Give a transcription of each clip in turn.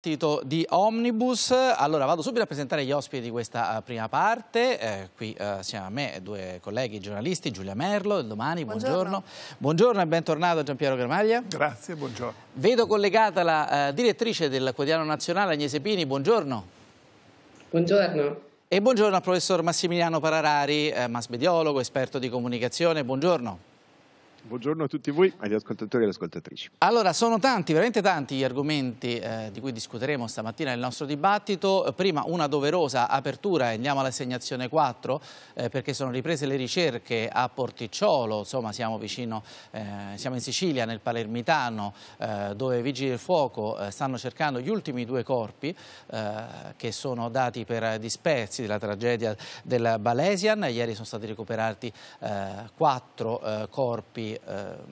partito di Omnibus, allora vado subito a presentare gli ospiti di questa eh, prima parte, eh, qui eh, assieme a me due colleghi giornalisti, Giulia Merlo, il domani, buongiorno. Buongiorno, buongiorno e bentornato Giampiero Gramaglia. Grazie, buongiorno. Vedo collegata la eh, direttrice del Quotidiano Nazionale Agnese Pini, buongiorno. Buongiorno. E buongiorno al professor Massimiliano Pararari, eh, masmediologo, esperto di comunicazione, buongiorno. Buongiorno a tutti voi, agli ascoltatori e alle ascoltatrici. Allora, sono tanti, veramente tanti gli argomenti eh, di cui discuteremo stamattina nel nostro dibattito. Prima una doverosa apertura, andiamo all'assegnazione 4, eh, perché sono riprese le ricerche a Porticciolo, insomma siamo vicino, eh, siamo in Sicilia, nel Palermitano, eh, dove i Vigili del Fuoco eh, stanno cercando gli ultimi due corpi eh, che sono dati per dispersi della tragedia del Balesian. Ieri sono stati recuperati quattro corpi ehm,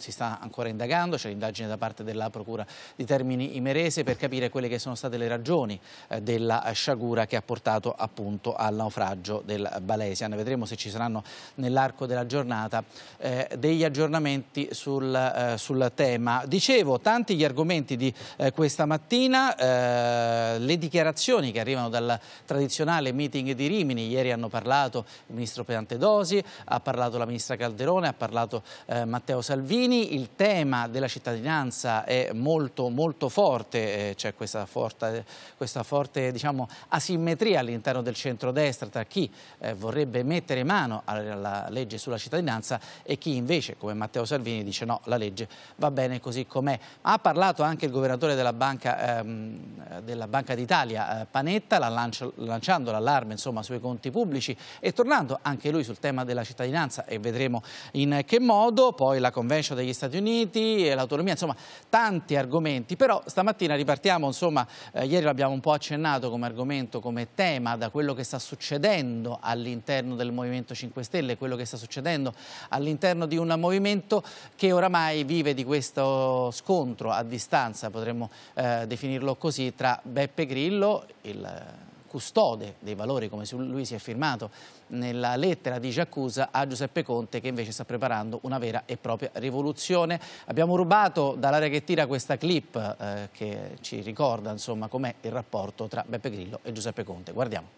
si sta ancora indagando, c'è l'indagine da parte della Procura di Termini Imerese per capire quelle che sono state le ragioni eh, della sciagura che ha portato appunto al naufragio del Balesian. Vedremo se ci saranno nell'arco della giornata eh, degli aggiornamenti sul, eh, sul, tema. Dicevo, tanti gli argomenti di eh, questa mattina, eh, le dichiarazioni che arrivano dal tradizionale meeting di Rimini, ieri hanno parlato il ministro Piantedosi, ha parlato la ministra Calderone, ha parlato eh, Matteo Salvini, cittadini, il tema della cittadinanza è molto, molto forte, eh, c'è questa forte, questa forte diciamo, asimmetria all'interno del centrodestra tra chi eh, vorrebbe mettere mano alla legge sulla cittadinanza e chi invece, come Matteo Salvini, dice no, la legge va bene così com'è. Ha parlato anche il governatore della Banca, ehm, Banca d'Italia, eh, Panetta, la lancio, lanciando l'allarme sui conti pubblici e tornando anche lui sul tema della cittadinanza e vedremo in che modo. Poi la convention degli Stati Uniti, e l'autonomia, insomma tanti argomenti, però stamattina ripartiamo, insomma eh, ieri l'abbiamo un po' accennato come argomento, come tema da quello che sta succedendo all'interno del Movimento 5 Stelle, quello che sta succedendo all'interno di un movimento che oramai vive di questo scontro a distanza, potremmo eh, definirlo così, tra Beppe Grillo, il custode dei valori, come lui si è firmato nella lettera di Giacusa a Giuseppe Conte che invece sta preparando una vera e propria rivoluzione. Abbiamo rubato dall'area che tira questa clip eh, che ci ricorda com'è il rapporto tra Beppe Grillo e Giuseppe Conte. Guardiamo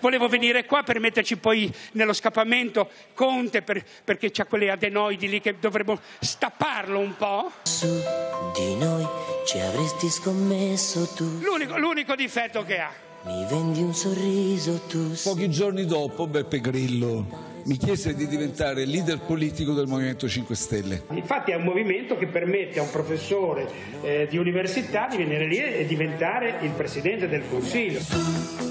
volevo venire qua per metterci poi nello scappamento Conte per, perché c'ha quelle adenoidi lì che dovremmo stapparlo un po'. Su di noi ci avresti scommesso tu. l'unico difetto che ha mi vendi un sorriso tu. Pochi giorni dopo Beppe Grillo mi chiese di diventare leader politico del Movimento 5 Stelle. Infatti è un movimento che permette a un professore eh, di università di venire lì e diventare il presidente del Consiglio.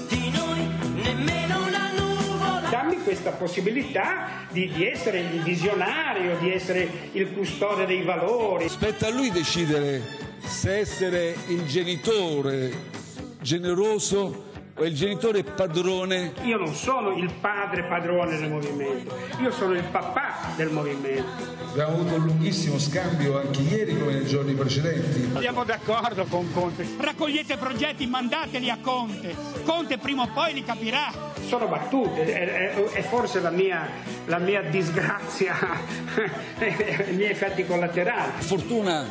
di noi nemmeno una nuvola. Dammi questa possibilità di, di essere il visionario, di essere il custode dei valori. Spetta a lui decidere se essere il genitore generoso o il genitore padrone? Io non sono il padre padrone del movimento, io sono il papà del movimento. Abbiamo avuto un lunghissimo scambio anche ieri come nei giorni precedenti. Siamo d'accordo con Conte. Raccogliete progetti, mandateli a Conte. Conte prima o poi li capirà. Sono battute, è, è, è forse la mia, la mia disgrazia, i miei effetti collaterali. Fortuna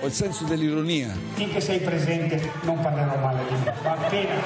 ho il senso dell'ironia. Finché sei presente non parlerò male di me, va bene.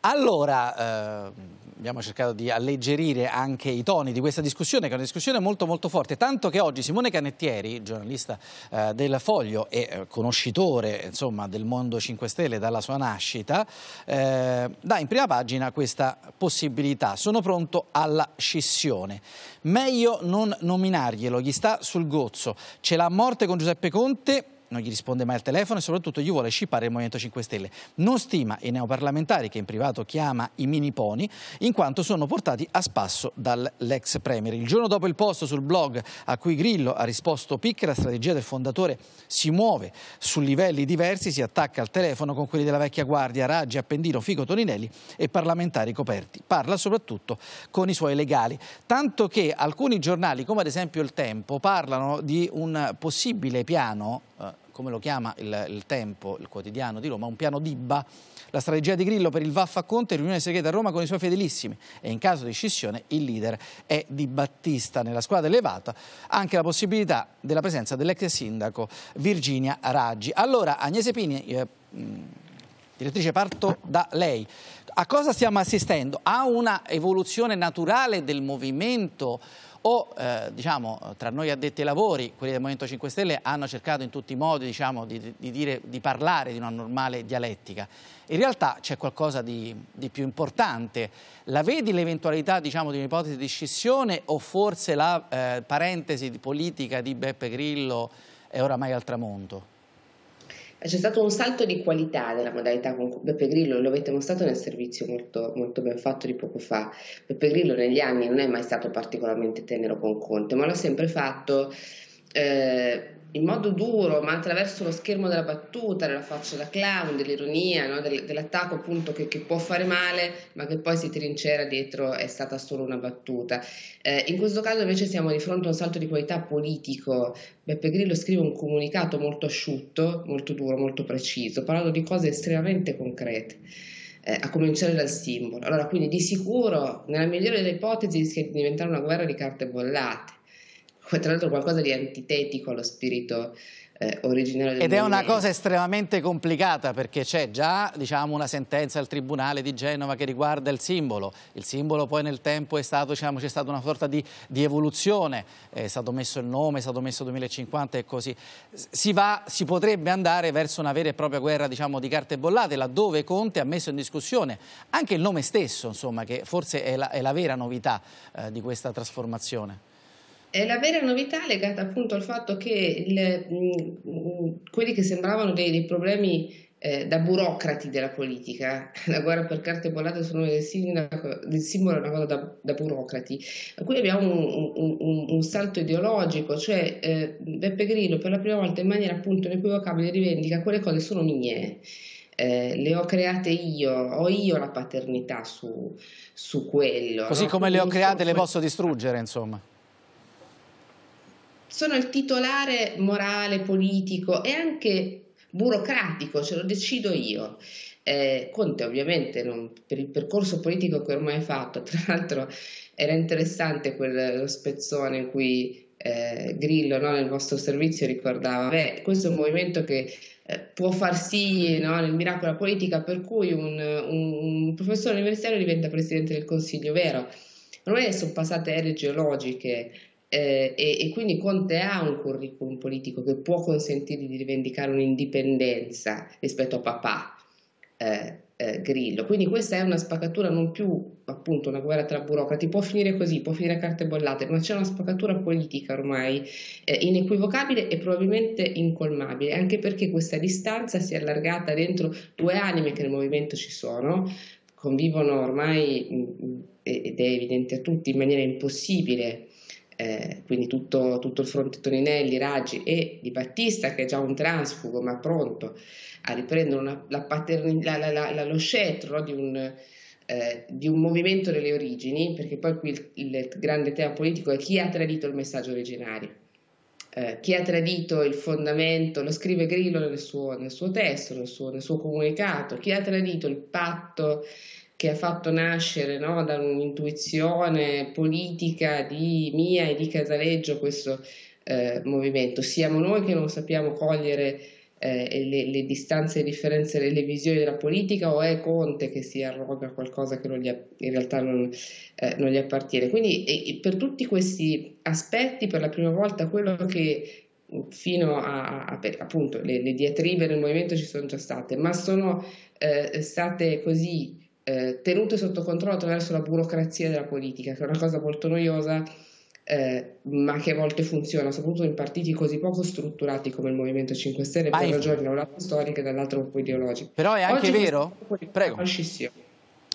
Allora, eh, abbiamo cercato di alleggerire anche i toni di questa discussione, che è una discussione molto molto forte, tanto che oggi Simone Canettieri, giornalista eh, del Foglio e eh, conoscitore insomma, del mondo 5 Stelle dalla sua nascita, eh, dà in prima pagina questa possibilità. Sono pronto alla scissione. Meglio non nominarglielo, gli sta sul gozzo. Ce l'ha a morte con Giuseppe Conte non gli risponde mai al telefono e soprattutto gli vuole scippare il Movimento 5 Stelle. Non stima i neoparlamentari che in privato chiama i mini pony in quanto sono portati a spasso dall'ex Premier. Il giorno dopo il posto sul blog a cui Grillo ha risposto Pic, la strategia del fondatore si muove su livelli diversi, si attacca al telefono con quelli della vecchia guardia, Raggi, Appendino, Fico, Toninelli e parlamentari coperti. Parla soprattutto con i suoi legali, tanto che alcuni giornali come ad esempio Il Tempo parlano di un possibile piano come lo chiama il, il Tempo, il quotidiano di Roma, un piano Dibba, la strategia di Grillo per il Vaffa Conte, riunione segreta a Roma con i suoi fedelissimi e in caso di scissione il leader è Di Battista. Nella squadra elevata anche la possibilità della presenza dell'ex sindaco Virginia Raggi. Allora, Agnese Pini, eh, direttrice, parto da lei. A cosa stiamo assistendo? A una evoluzione naturale del movimento o eh, diciamo, tra noi addetti ai lavori, quelli del Movimento 5 Stelle hanno cercato in tutti i modi diciamo, di, di, dire, di, parlare di una normale dialettica. In realtà c'è qualcosa di, di, più importante. La vedi l'eventualità diciamo, di un'ipotesi di scissione o forse la eh, parentesi politica di Beppe Grillo è oramai al tramonto? Eh, c'è stato un salto di qualità nella modalità con cui Beppe Grillo, lo avete mostrato nel servizio molto, molto, ben fatto di poco fa. Beppe Grillo negli anni non è mai stato particolarmente tenero con Conte, ma l'ha sempre fatto. Eh, in modo duro, ma attraverso lo schermo della battuta, della faccia da clown, dell'ironia, no? Del, dell'attacco appunto che, che, può fare male, ma che poi si trincera dietro è stata solo una battuta. Eh, in questo caso invece siamo di fronte a un salto di qualità politico. Beppe Grillo scrive un comunicato molto asciutto, molto duro, molto preciso, parlando di cose estremamente concrete. Eh, a cominciare dal simbolo. Allora, quindi di sicuro, nella migliore delle ipotesi, rischia di diventare una guerra di carte bollate tra l'altro qualcosa di antitetico allo spirito eh, originario del Ed movimento. è una cosa estremamente complicata perché c'è già diciamo, una sentenza al Tribunale di Genova che riguarda il simbolo. Il simbolo poi nel tempo è stato, diciamo, c'è stata una sorta di, di, evoluzione, è stato messo il nome, è stato messo 2050 e così. Si, va, si potrebbe andare verso una vera e propria guerra diciamo, di carte bollate laddove Conte ha messo in discussione anche il nome stesso, insomma, che forse è la, è la vera novità eh, di questa trasformazione. È la vera novità legata appunto al fatto che le, mh, mm, mm, quelli che sembravano dei, dei problemi eh, da burocrati della politica, la guerra per carte bollate sul nome del, sindaco, del simbolo è una cosa da, da, burocrati, qui abbiamo un, un, un, un salto ideologico, cioè eh, Beppe Grillo per la prima volta in maniera appunto inequivocabile rivendica quelle cose sono mie. Eh, le ho create io, ho io la paternità su, su quello. Così no? come le ho create, le posso distruggere, insomma sono il titolare morale, politico e anche burocratico, ce lo decido io. Eh, Conte ovviamente non, per il percorso politico che ormai ha fatto, tra l'altro era interessante quello spezzone in cui eh, Grillo no, nel vostro servizio ricordava, beh, questo è un movimento che eh, può far sì no, nel miracolo politica per cui un, un, professore universitario diventa presidente del Consiglio, vero? Ormai sono passate ere geologiche eh, e, e, quindi Conte ha un curriculum politico che può consentirgli di rivendicare un'indipendenza rispetto a papà eh, eh, Grillo. Quindi questa è una spaccatura non più appunto una guerra tra burocrati, può finire così, può finire a carte bollate, ma c'è una spaccatura politica ormai eh, inequivocabile e probabilmente incolmabile, anche perché questa distanza si è allargata dentro due anime che nel movimento ci sono, convivono ormai mm, mm, ed è evidente a tutti in maniera impossibile eh, quindi tutto, tutto, il fronte Toninelli, Raggi e Di Battista che è già un transfugo ma pronto a riprendere una, la patern- la, la, lo scettro di un, eh, di un, movimento delle origini, perché poi qui il, il, grande tema politico è chi ha tradito il messaggio originario. Eh, chi ha tradito il fondamento, lo scrive Grillo nel suo, nel suo testo, nel suo, nel suo comunicato, chi ha tradito il patto che ha fatto nascere no, da un'intuizione politica di mia e di Casaleggio questo eh, movimento. Siamo noi che non sappiamo cogliere eh, le, le, distanze, le differenze, le, visioni della politica o è Conte che si arroga qualcosa che non gli, in realtà non, eh, non gli appartiene. Quindi e, per tutti questi aspetti, per la prima volta quello che mm, fino a, a appunto le, le diatribe del movimento ci sono già state, ma sono eh, state così eh, tenute sotto controllo attraverso la burocrazia della politica, che è una cosa molto noiosa, eh, ma che a volte funziona, soprattutto in partiti così poco strutturati come il Movimento 5 Stelle, per ragioni da un lato storiche e dall'altro un po' ideologiche. Però è anche Oggi vero, prego.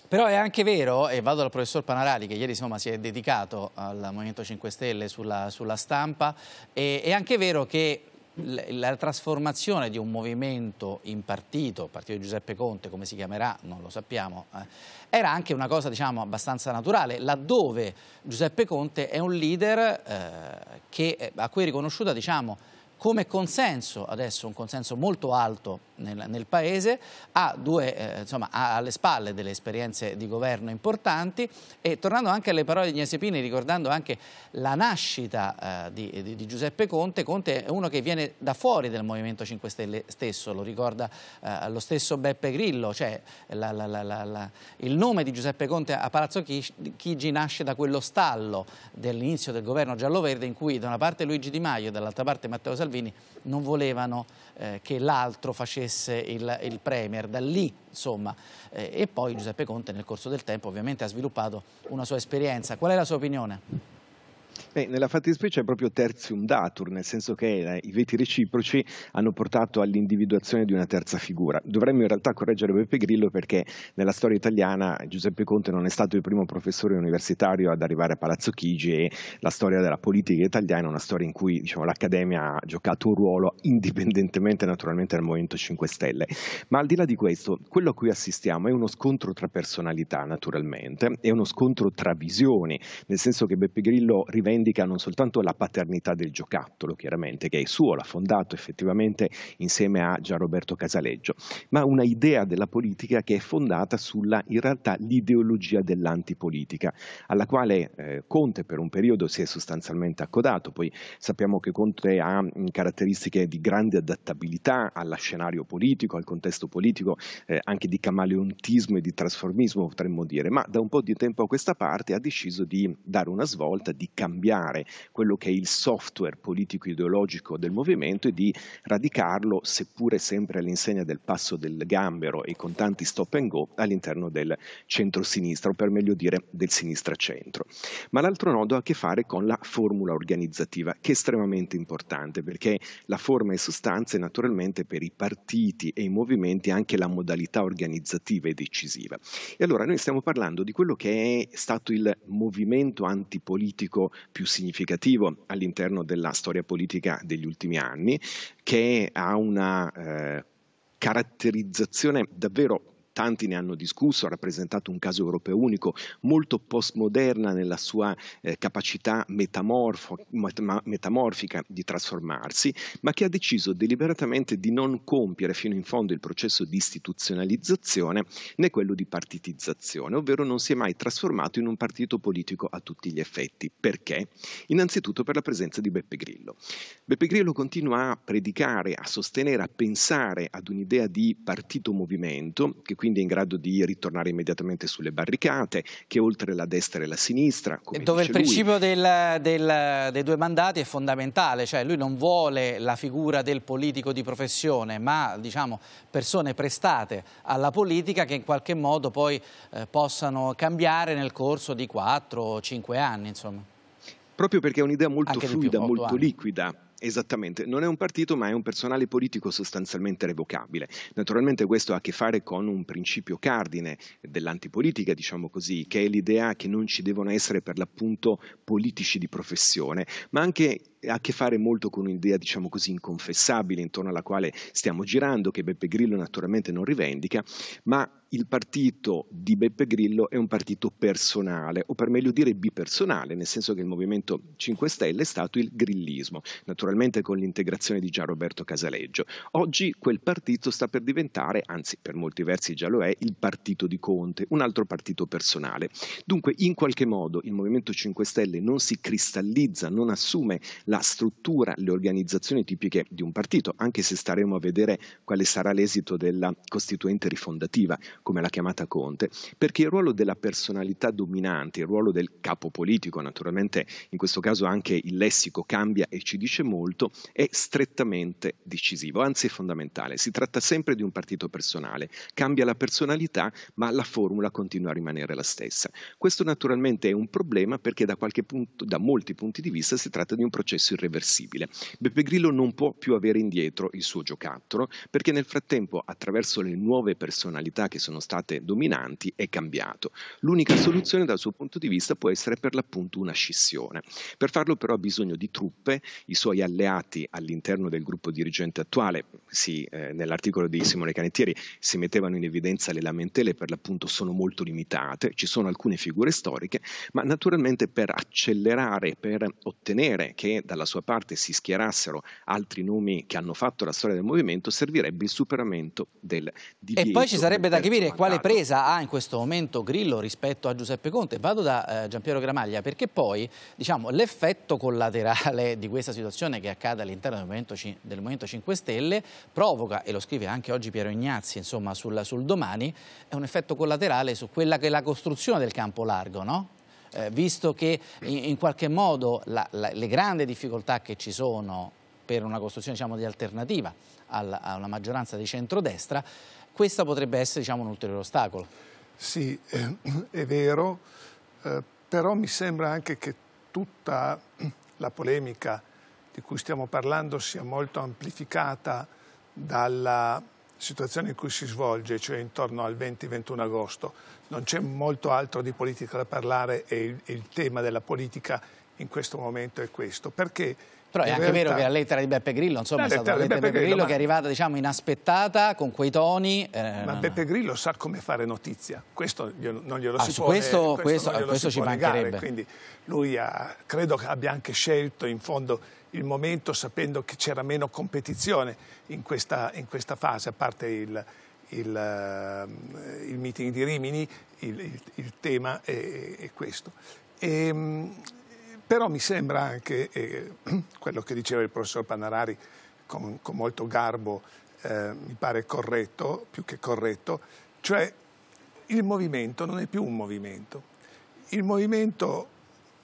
Però è anche vero, e vado dal professor Panarali che ieri insomma, si è dedicato al Movimento 5 Stelle sulla, sulla stampa, e, è anche vero che la trasformazione di un movimento in partito, partito di Giuseppe Conte, come si chiamerà, non lo sappiamo, eh, era anche una cosa diciamo, abbastanza naturale, laddove Giuseppe Conte è un leader eh, che, eh, a cui è riconosciuta diciamo, come consenso, adesso un consenso molto alto nel, nel paese, ha, due, eh, insomma, ha alle spalle delle esperienze di governo importanti e tornando anche alle parole di Gnasepini, ricordando anche la nascita eh, di, di, di, Giuseppe Conte, Conte è uno che viene da fuori del Movimento 5 Stelle stesso, lo ricorda eh, lo stesso Beppe Grillo, cioè la, la, la, il nome di Giuseppe Conte a Palazzo Chigi nasce da quello stallo dell'inizio del governo giallo-verde in cui da una parte Luigi Di Maio e dall'altra parte Matteo Salvini non volevano eh, che l'altro facesse facesse il, il Premier, da lì insomma. Eh, e poi Giuseppe Conte nel corso del tempo ovviamente ha sviluppato una sua esperienza. Qual è la sua opinione? Beh, nella fattispecie è proprio terzium datur, nel senso che eh, i veti reciproci hanno portato all'individuazione di una terza figura. Dovremmo in realtà correggere Beppe Grillo perché nella storia italiana Giuseppe Conte non è stato il primo professore universitario ad arrivare a Palazzo Chigi e la storia della politica italiana è una storia in cui diciamo, l'Accademia ha giocato un ruolo indipendentemente naturalmente dal Movimento 5 Stelle. Ma al di là di questo, quello a cui assistiamo è uno scontro tra personalità naturalmente, è uno scontro tra visioni, nel senso che Beppe Grillo rivende indica non soltanto la paternità del giocattolo, chiaramente, che è suo, l'ha fondato effettivamente insieme a Gianroberto Casaleggio, ma una idea della politica che è fondata sulla, in realtà, l'ideologia dell'antipolitica, alla quale eh, Conte per un periodo si è sostanzialmente accodato, poi sappiamo che Conte ha mm, caratteristiche di grande adattabilità allo scenario politico, al contesto politico, eh, anche di camaleontismo e di trasformismo, potremmo dire, ma da un po' di tempo a questa parte ha deciso di dare una svolta, di cambiare cambiare quello che è il software politico-ideologico del movimento e di radicarlo, seppure sempre all'insegna del passo del gambero e con tanti stop and go, all'interno del centro-sinistra, o per meglio dire del sinistra-centro. Ma l'altro nodo ha a che fare con la formula organizzativa, che è estremamente importante perché la forma e sostanza è naturalmente per i partiti e i movimenti anche la modalità organizzativa è decisiva. E allora noi stiamo parlando di quello che è stato il movimento antipolitico più più significativo all'interno della storia politica degli ultimi anni, che ha una eh, caratterizzazione davvero tanti ne hanno discusso, ha rappresentato un caso europeo unico, molto postmoderna nella sua eh, capacità metamorfica di trasformarsi, ma che ha deciso deliberatamente di non compiere fino in fondo il processo di istituzionalizzazione né quello di partitizzazione, ovvero non si è mai trasformato in un partito politico a tutti gli effetti. Perché? Innanzitutto per la presenza di Beppe Grillo. Beppe Grillo continua a predicare, a sostenere, a pensare ad un'idea di partito movimento che quindi è in grado di ritornare immediatamente sulle barricate, che oltre la destra e la sinistra. Dove il principio del, del, dei due mandati è fondamentale, cioè lui non vuole la figura del politico di professione, ma diciamo persone prestate alla politica che in qualche modo poi eh, possano cambiare nel corso di 4 o 5 anni. Insomma. Proprio perché è un'idea molto Anche fluida, più, molto anni. liquida Esattamente, non è un partito ma è un personale politico sostanzialmente revocabile. Naturalmente questo ha a che fare con un principio cardine dell'antipolitica, diciamo così, che è l'idea che non ci devono essere per l'appunto politici di professione, ma anche ha a che fare molto con un'idea, diciamo così, inconfessabile intorno alla quale stiamo girando, che Beppe Grillo naturalmente non rivendica, ma il partito di Beppe Grillo è un partito personale, o per meglio dire bipersonale, nel senso che il Movimento 5 Stelle è stato il grillismo, naturalmente con l'integrazione di Gian Roberto Casaleggio. Oggi quel partito sta per diventare, anzi per molti versi già lo è, il partito di Conte, un altro partito personale. Dunque, in qualche modo il Movimento 5 Stelle non si cristallizza, non assume la la struttura, le organizzazioni tipiche di un partito, anche se staremo a vedere quale sarà l'esito della costituente rifondativa, come l'ha chiamata Conte, perché il ruolo della personalità dominante, il ruolo del capo politico, naturalmente in questo caso anche il lessico cambia e ci dice molto, è strettamente decisivo, anzi è fondamentale. Si tratta sempre di un partito personale, cambia la personalità, ma la formula continua a rimanere la stessa. Questo naturalmente è un problema perché da, punto, da molti punti di vista si tratta di un processo processo irreversibile. Beppe Grillo non può più avere indietro il suo giocattolo perché nel frattempo attraverso le nuove personalità che sono state dominanti è cambiato. L'unica soluzione dal suo punto di vista può essere per l'appunto una scissione. Per farlo però ha bisogno di truppe, i suoi alleati all'interno del gruppo dirigente attuale, sì, eh, nell'articolo di Simone Canettieri si mettevano in evidenza le lamentele per l'appunto sono molto limitate, ci sono alcune figure storiche, ma naturalmente per accelerare, per ottenere che dalla sua parte si schierassero altri nomi che hanno fatto la storia del movimento, servirebbe il superamento del divieto. E poi ci sarebbe da capire mandato. quale presa ha in questo momento Grillo rispetto a Giuseppe Conte. Vado da eh, Giampiero Gramaglia perché poi diciamo, l'effetto collaterale di questa situazione che accade all'interno del, del Movimento, 5 Stelle provoca, e lo scrive anche oggi Piero Ignazzi insomma, sul, sul domani, è un effetto collaterale su quella che è la costruzione del campo largo, no? eh, visto che in, in qualche modo la, la, le grandi difficoltà che ci sono per una costruzione diciamo, di alternativa alla, alla, maggioranza di centrodestra, questa potrebbe essere diciamo, un ulteriore ostacolo. Sì, eh, è vero, eh, però mi sembra anche che tutta la polemica di cui stiamo parlando sia molto amplificata dalla situazione in cui si svolge, cioè intorno al 20-21 agosto, non c'è molto altro di politica da parlare e il, il tema della politica in questo momento è questo. Perché però è anche realtà... vero che la lettera di Beppe Grillo, insomma, la è stata la lettera di Beppe, Beppe Grillo, ma... che è arrivata, diciamo, inaspettata, con quei toni. Eh... ma Beppe Grillo sa come fare notizia, questo non glielo ah, si può questo, eh, questo, questo, questo si ci può mancherebbe. Negare. Quindi lui ha, credo che abbia anche scelto, in fondo, il momento sapendo che c'era meno competizione in questa, in questa fase, a parte il, il, eh, il, meeting di Rimini, il, il tema è, è questo. E, ehm, però mi sembra anche eh, quello che diceva il professor Panarari con, con molto garbo, eh, mi pare corretto, più che corretto, cioè il movimento non è più un movimento. Il movimento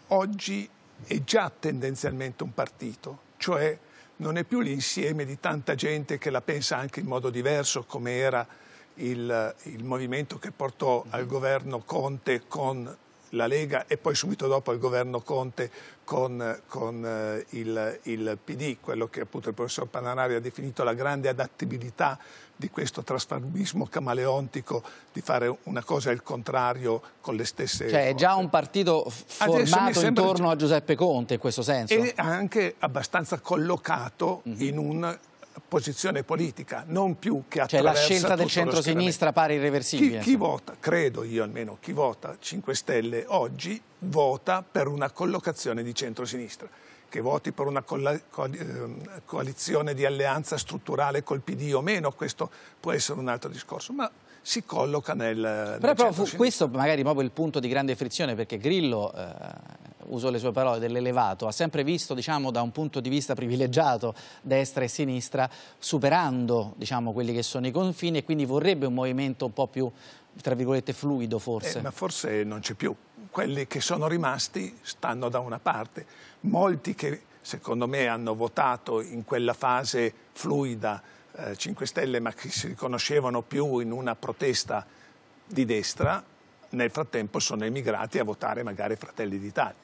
oggi è già tendenzialmente un partito, cioè non è più l'insieme di tanta gente che la pensa anche in modo diverso come era il, il movimento che portò al governo Conte con la Lega e poi subito dopo al governo Conte con, con eh, il, il, PD, quello che appunto il professor Panarari ha definito la grande adattabilità di questo trasformismo camaleontico di fare una cosa e il contrario con le stesse... Cioè è già un partito formato sembra... intorno a Giuseppe Conte in questo senso. E anche abbastanza collocato mm -hmm. in un posizione politica, non più che attraversa Cioè la scelta del centro-sinistra pare irreversibile. Chi, chi, vota, credo io almeno, chi vota 5 Stelle oggi vota per una collocazione di centro-sinistra che voti per una ehm, coalizione di alleanza strutturale col PD o meno, questo può essere un altro discorso, ma si colloca nel... Però, nel però questo magari proprio il punto di grande frizione perché Grillo eh uso le sue parole, dell'elevato, ha sempre visto diciamo, da un punto di vista privilegiato destra e sinistra superando diciamo, quelli che sono i confini e quindi vorrebbe un movimento un po' più tra virgolette fluido forse. Eh, ma forse non c'è più. Quelli che sono rimasti stanno da una parte. Molti che secondo me hanno votato in quella fase fluida eh, 5 Stelle ma che si riconoscevano più in una protesta di destra, nel frattempo sono emigrati a votare magari Fratelli d'Italia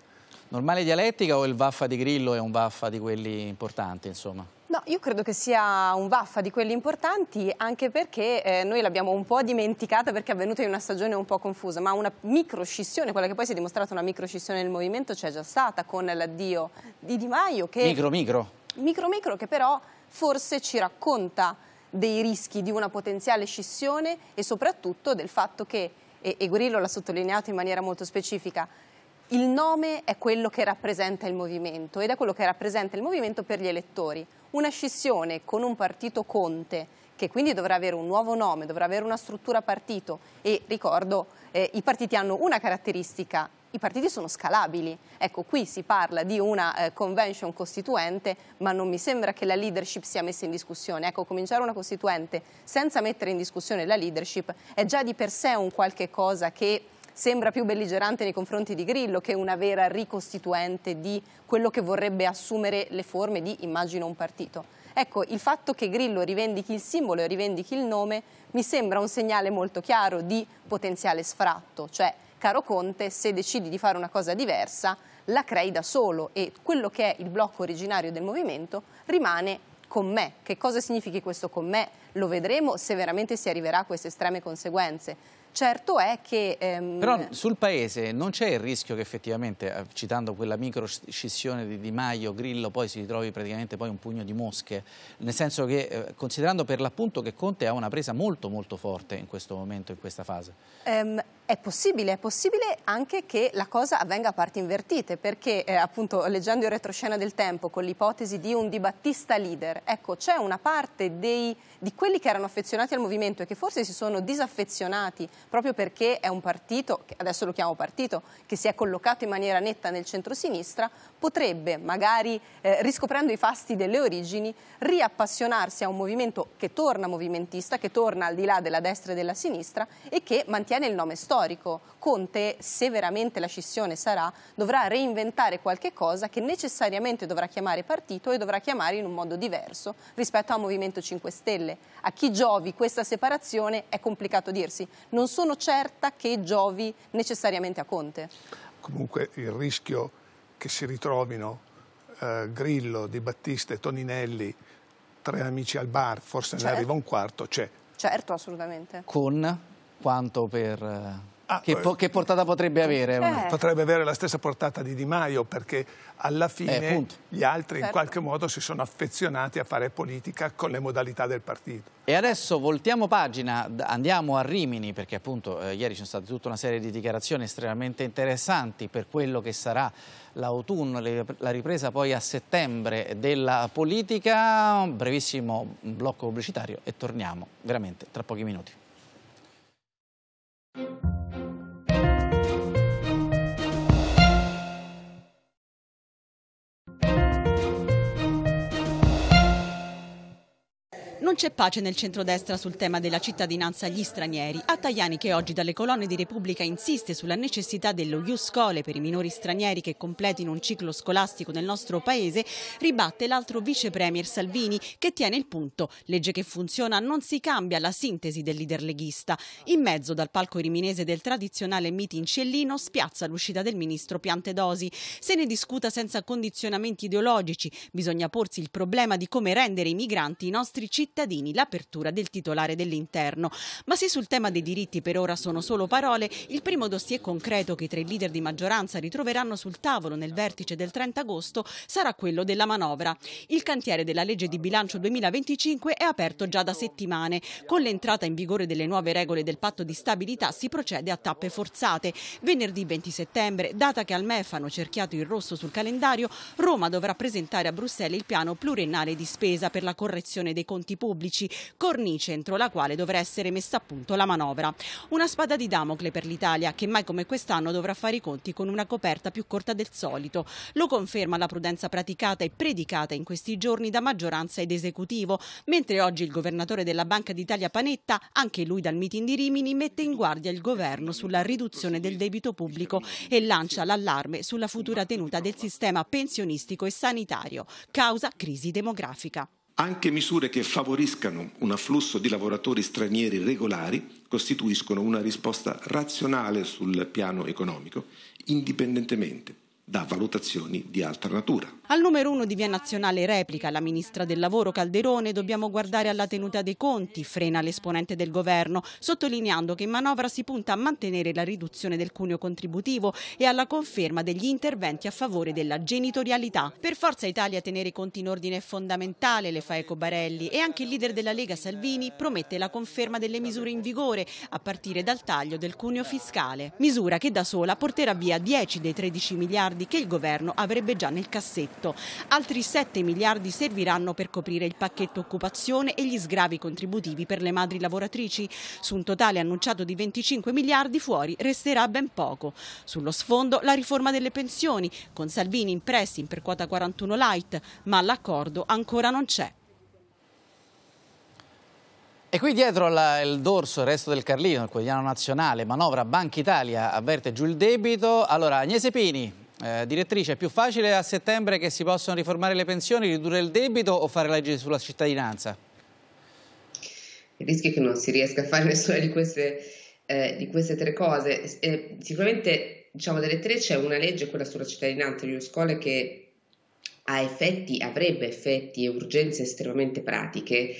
normale dialettica o il vaffa di Grillo è un vaffa di quelli importanti, insomma? No, io credo che sia un vaffa di quelli importanti anche perché eh, noi l'abbiamo un po' dimenticata perché è avvenuta in una stagione un po' confusa, ma una micro scissione, quella che poi si è dimostrata una micro scissione del movimento c'è già stata con l'addio di Di Maio che... Micro micro. Micro micro che però forse ci racconta dei rischi di una potenziale scissione e soprattutto del fatto che, e, e Gurillo l'ha sottolineato in maniera molto specifica, il nome è quello che rappresenta il movimento ed è quello che rappresenta il movimento per gli elettori. Una scissione con un partito Conte che quindi dovrà avere un nuovo nome, dovrà avere una struttura partito e ricordo eh, i partiti hanno una caratteristica i partiti sono scalabili. Ecco, qui si parla di una eh, convention costituente, ma non mi sembra che la leadership sia messa in discussione. Ecco, cominciare una costituente senza mettere in discussione la leadership è già di per sé un qualche cosa che sembra più belligerante nei confronti di Grillo che una vera ricostituente di quello che vorrebbe assumere le forme di immagino un partito. Ecco, il fatto che Grillo rivendichi il simbolo e rivendichi il nome mi sembra un segnale molto chiaro di potenziale sfratto, cioè caro Conte, se decidi di fare una cosa diversa, la crei da solo e quello che è il blocco originario del movimento rimane con me. Che cosa significhi questo con me? Lo vedremo se veramente si arriverà a queste estreme conseguenze certo è che... Ehm... Però sul Paese non c'è il rischio che effettivamente, eh, citando quella micro scissione di Di Maio, Grillo, poi si ritrovi praticamente poi un pugno di mosche, nel senso che, eh, considerando per l'appunto che Conte ha una presa molto molto forte in questo momento, in questa fase. Um, è possibile, è possibile anche che la cosa avvenga a parti invertite, perché eh, appunto leggendo il retroscena del tempo con l'ipotesi di un dibattista leader, ecco c'è una parte dei, di quelli che erano affezionati al movimento e che forse si sono disaffezionati proprio perché è un partito, adesso lo chiamo partito, che si è collocato in maniera netta nel centro-sinistra, potrebbe magari eh, riscoprendo i fasti delle origini riappassionarsi a un movimento che torna movimentista, che torna al di là della destra e della sinistra e che mantiene il nome storico storico. Conte, se veramente la scissione sarà, dovrà reinventare qualche cosa che necessariamente dovrà chiamare partito e dovrà chiamare in un modo diverso rispetto al Movimento 5 Stelle. A chi giovi questa separazione è complicato dirsi. Non sono certa che giovi necessariamente a Conte. Comunque il rischio che si ritrovino eh, Grillo, Di Battista e Toninelli tre amici al bar, forse certo. ne cioè? arriva un quarto, c'è. Certo, assolutamente. Con quanto per... Eh, ah, che, eh, po che, portata potrebbe avere? Eh. Potrebbe avere la stessa portata di Di Maio perché alla eh, fine eh, gli altri certo. in qualche modo si sono affezionati a fare politica con le modalità del partito. E adesso voltiamo pagina, andiamo a Rimini perché appunto eh, ieri sono state tutta una serie di dichiarazioni estremamente interessanti per quello che sarà l'autunno, la ripresa poi a settembre della politica. Un brevissimo blocco pubblicitario e torniamo veramente tra pochi minuti. Thank you. Non c'è pace nel centrodestra sul tema della cittadinanza agli stranieri. A Tajani che oggi dalle colonne di Repubblica insiste sulla necessità dello Iuscole per i minori stranieri che completino un ciclo scolastico nel nostro paese, ribatte l'altro vice premier Salvini che tiene il punto. Legge che funziona non si cambia la sintesi del leader leghista. In mezzo dal palco riminese del tradizionale meeting Cellino spiazza l'uscita del ministro Piantedosi. Se ne discuta senza condizionamenti ideologici. Bisogna porsi il problema di come rendere i migranti i nostri cittadini cittadini l'apertura del titolare dell'interno. Ma se sul tema dei diritti per ora sono solo parole, il primo dossier concreto che i tre leader di maggioranza ritroveranno sul tavolo nel vertice del 30 agosto sarà quello della manovra. Il cantiere della legge di bilancio 2025 è aperto già da settimane. Con l'entrata in vigore delle nuove regole del patto di stabilità si procede a tappe forzate. Venerdì 20 settembre, data che al MEF hanno cerchiato il rosso sul calendario, Roma dovrà presentare a Bruxelles il piano pluriennale di spesa per la correzione dei conti pubblici pubblici, cornice entro la quale dovrà essere messa a punto la manovra. Una spada di Damocle per l'Italia che mai come quest'anno dovrà fare i conti con una coperta più corta del solito. Lo conferma la prudenza praticata e predicata in questi giorni da maggioranza ed esecutivo, mentre oggi il governatore della Banca d'Italia Panetta, anche lui dal meeting di Rimini, mette in guardia il governo sulla riduzione del debito pubblico e lancia l'allarme sulla futura tenuta del sistema pensionistico e sanitario, causa crisi demografica. Anche misure che favoriscano un afflusso di lavoratori stranieri regolari costituiscono una risposta razionale sul piano economico, indipendentemente da valutazioni di altra natura. Al numero uno di Via Nazionale replica la ministra del Lavoro Calderone dobbiamo guardare alla tenuta dei conti, frena l'esponente del governo, sottolineando che in manovra si punta a mantenere la riduzione del cuneo contributivo e alla conferma degli interventi a favore della genitorialità. Per Forza Italia tenere i conti in ordine è fondamentale, le fa Eco Barelli e anche il leader della Lega Salvini promette la conferma delle misure in vigore a partire dal taglio del cuneo fiscale, misura che da sola porterà via 10 dei 13 miliardi miliardi che il governo avrebbe già nel cassetto. Altri 7 miliardi serviranno per coprire il pacchetto occupazione e gli sgravi contributivi per le madri lavoratrici. Su un totale annunciato di 25 miliardi fuori resterà ben poco. Sullo sfondo la riforma delle pensioni, con Salvini in pressing per quota 41 light, ma l'accordo ancora non c'è. E qui dietro il dorso, il resto del Carlino, il quotidiano nazionale, manovra Banca Italia, avverte giù il debito. Allora, Agnese Pini, eh, direttrice, è più facile a settembre che si possano riformare le pensioni, ridurre il debito o fare legge sulla cittadinanza? Il rischio è che non si riesca a fare nessuna di queste, eh, di queste tre cose. Eh, sicuramente, diciamo, delle tre c'è una legge, quella sulla cittadinanza, di scuole che ha effetti, avrebbe effetti e urgenze estremamente pratiche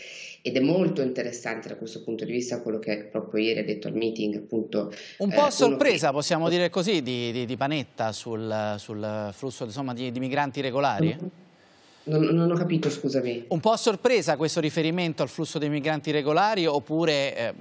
ed è molto interessante da questo punto di vista quello che proprio ieri ha detto al meeting appunto un eh, po' eh, sorpresa che... possiamo dire così di, di, di Panetta sul, sul flusso insomma, di, di, migranti regolari Non, non, ho capito, scusami. Un po' sorpresa questo riferimento al flusso dei migranti regolari oppure, eh,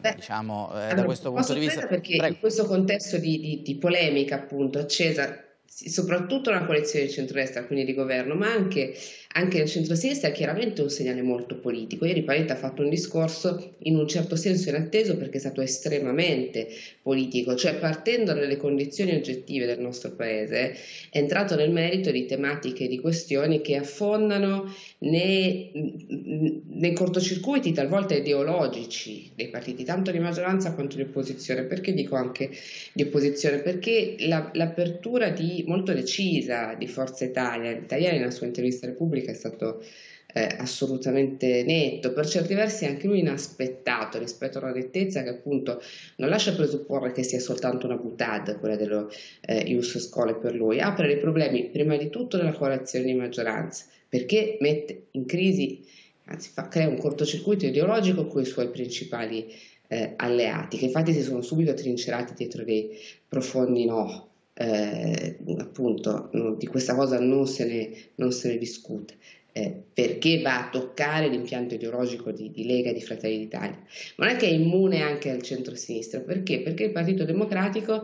Beh, diciamo, eh, allora, da questo punto di vista... perché Prego. in questo contesto di, di, di polemica appunto accesa soprattutto una coalizione di centrodestra, quindi di governo, ma anche anche nel centro-sinistra è chiaramente un segnale molto politico. Ieri Panetta ha fatto un discorso in un certo senso inatteso perché è stato estremamente politico, cioè partendo dalle condizioni oggettive del nostro paese, è entrato nel merito di tematiche e di questioni che affondano nei, nei cortocircuiti talvolta ideologici dei partiti, tanto di maggioranza quanto di opposizione. Perché dico anche di opposizione? Perché la, l'apertura di, molto decisa di Forza Italia, l'italiana nella sua intervista Repubblica Repubblica è stato eh, assolutamente netto, per certi versi anche lui inaspettato rispetto alla nettezza che appunto non lascia presupporre che sia soltanto una butad quella dello eh, Ius per lui, apre dei problemi prima di tutto della coalizione di maggioranza perché mette in crisi, anzi fa, crea un cortocircuito ideologico con i suoi principali eh, alleati che infatti si sono subito trincerati dietro dei profondi no eh, appunto di questa cosa non se ne, non se ne discute. Eh, perché va a toccare l'impianto ideologico di, di, Lega e di Fratelli d'Italia, ma non è che è immune anche al centro-sinistra, perché? Perché il Partito Democratico,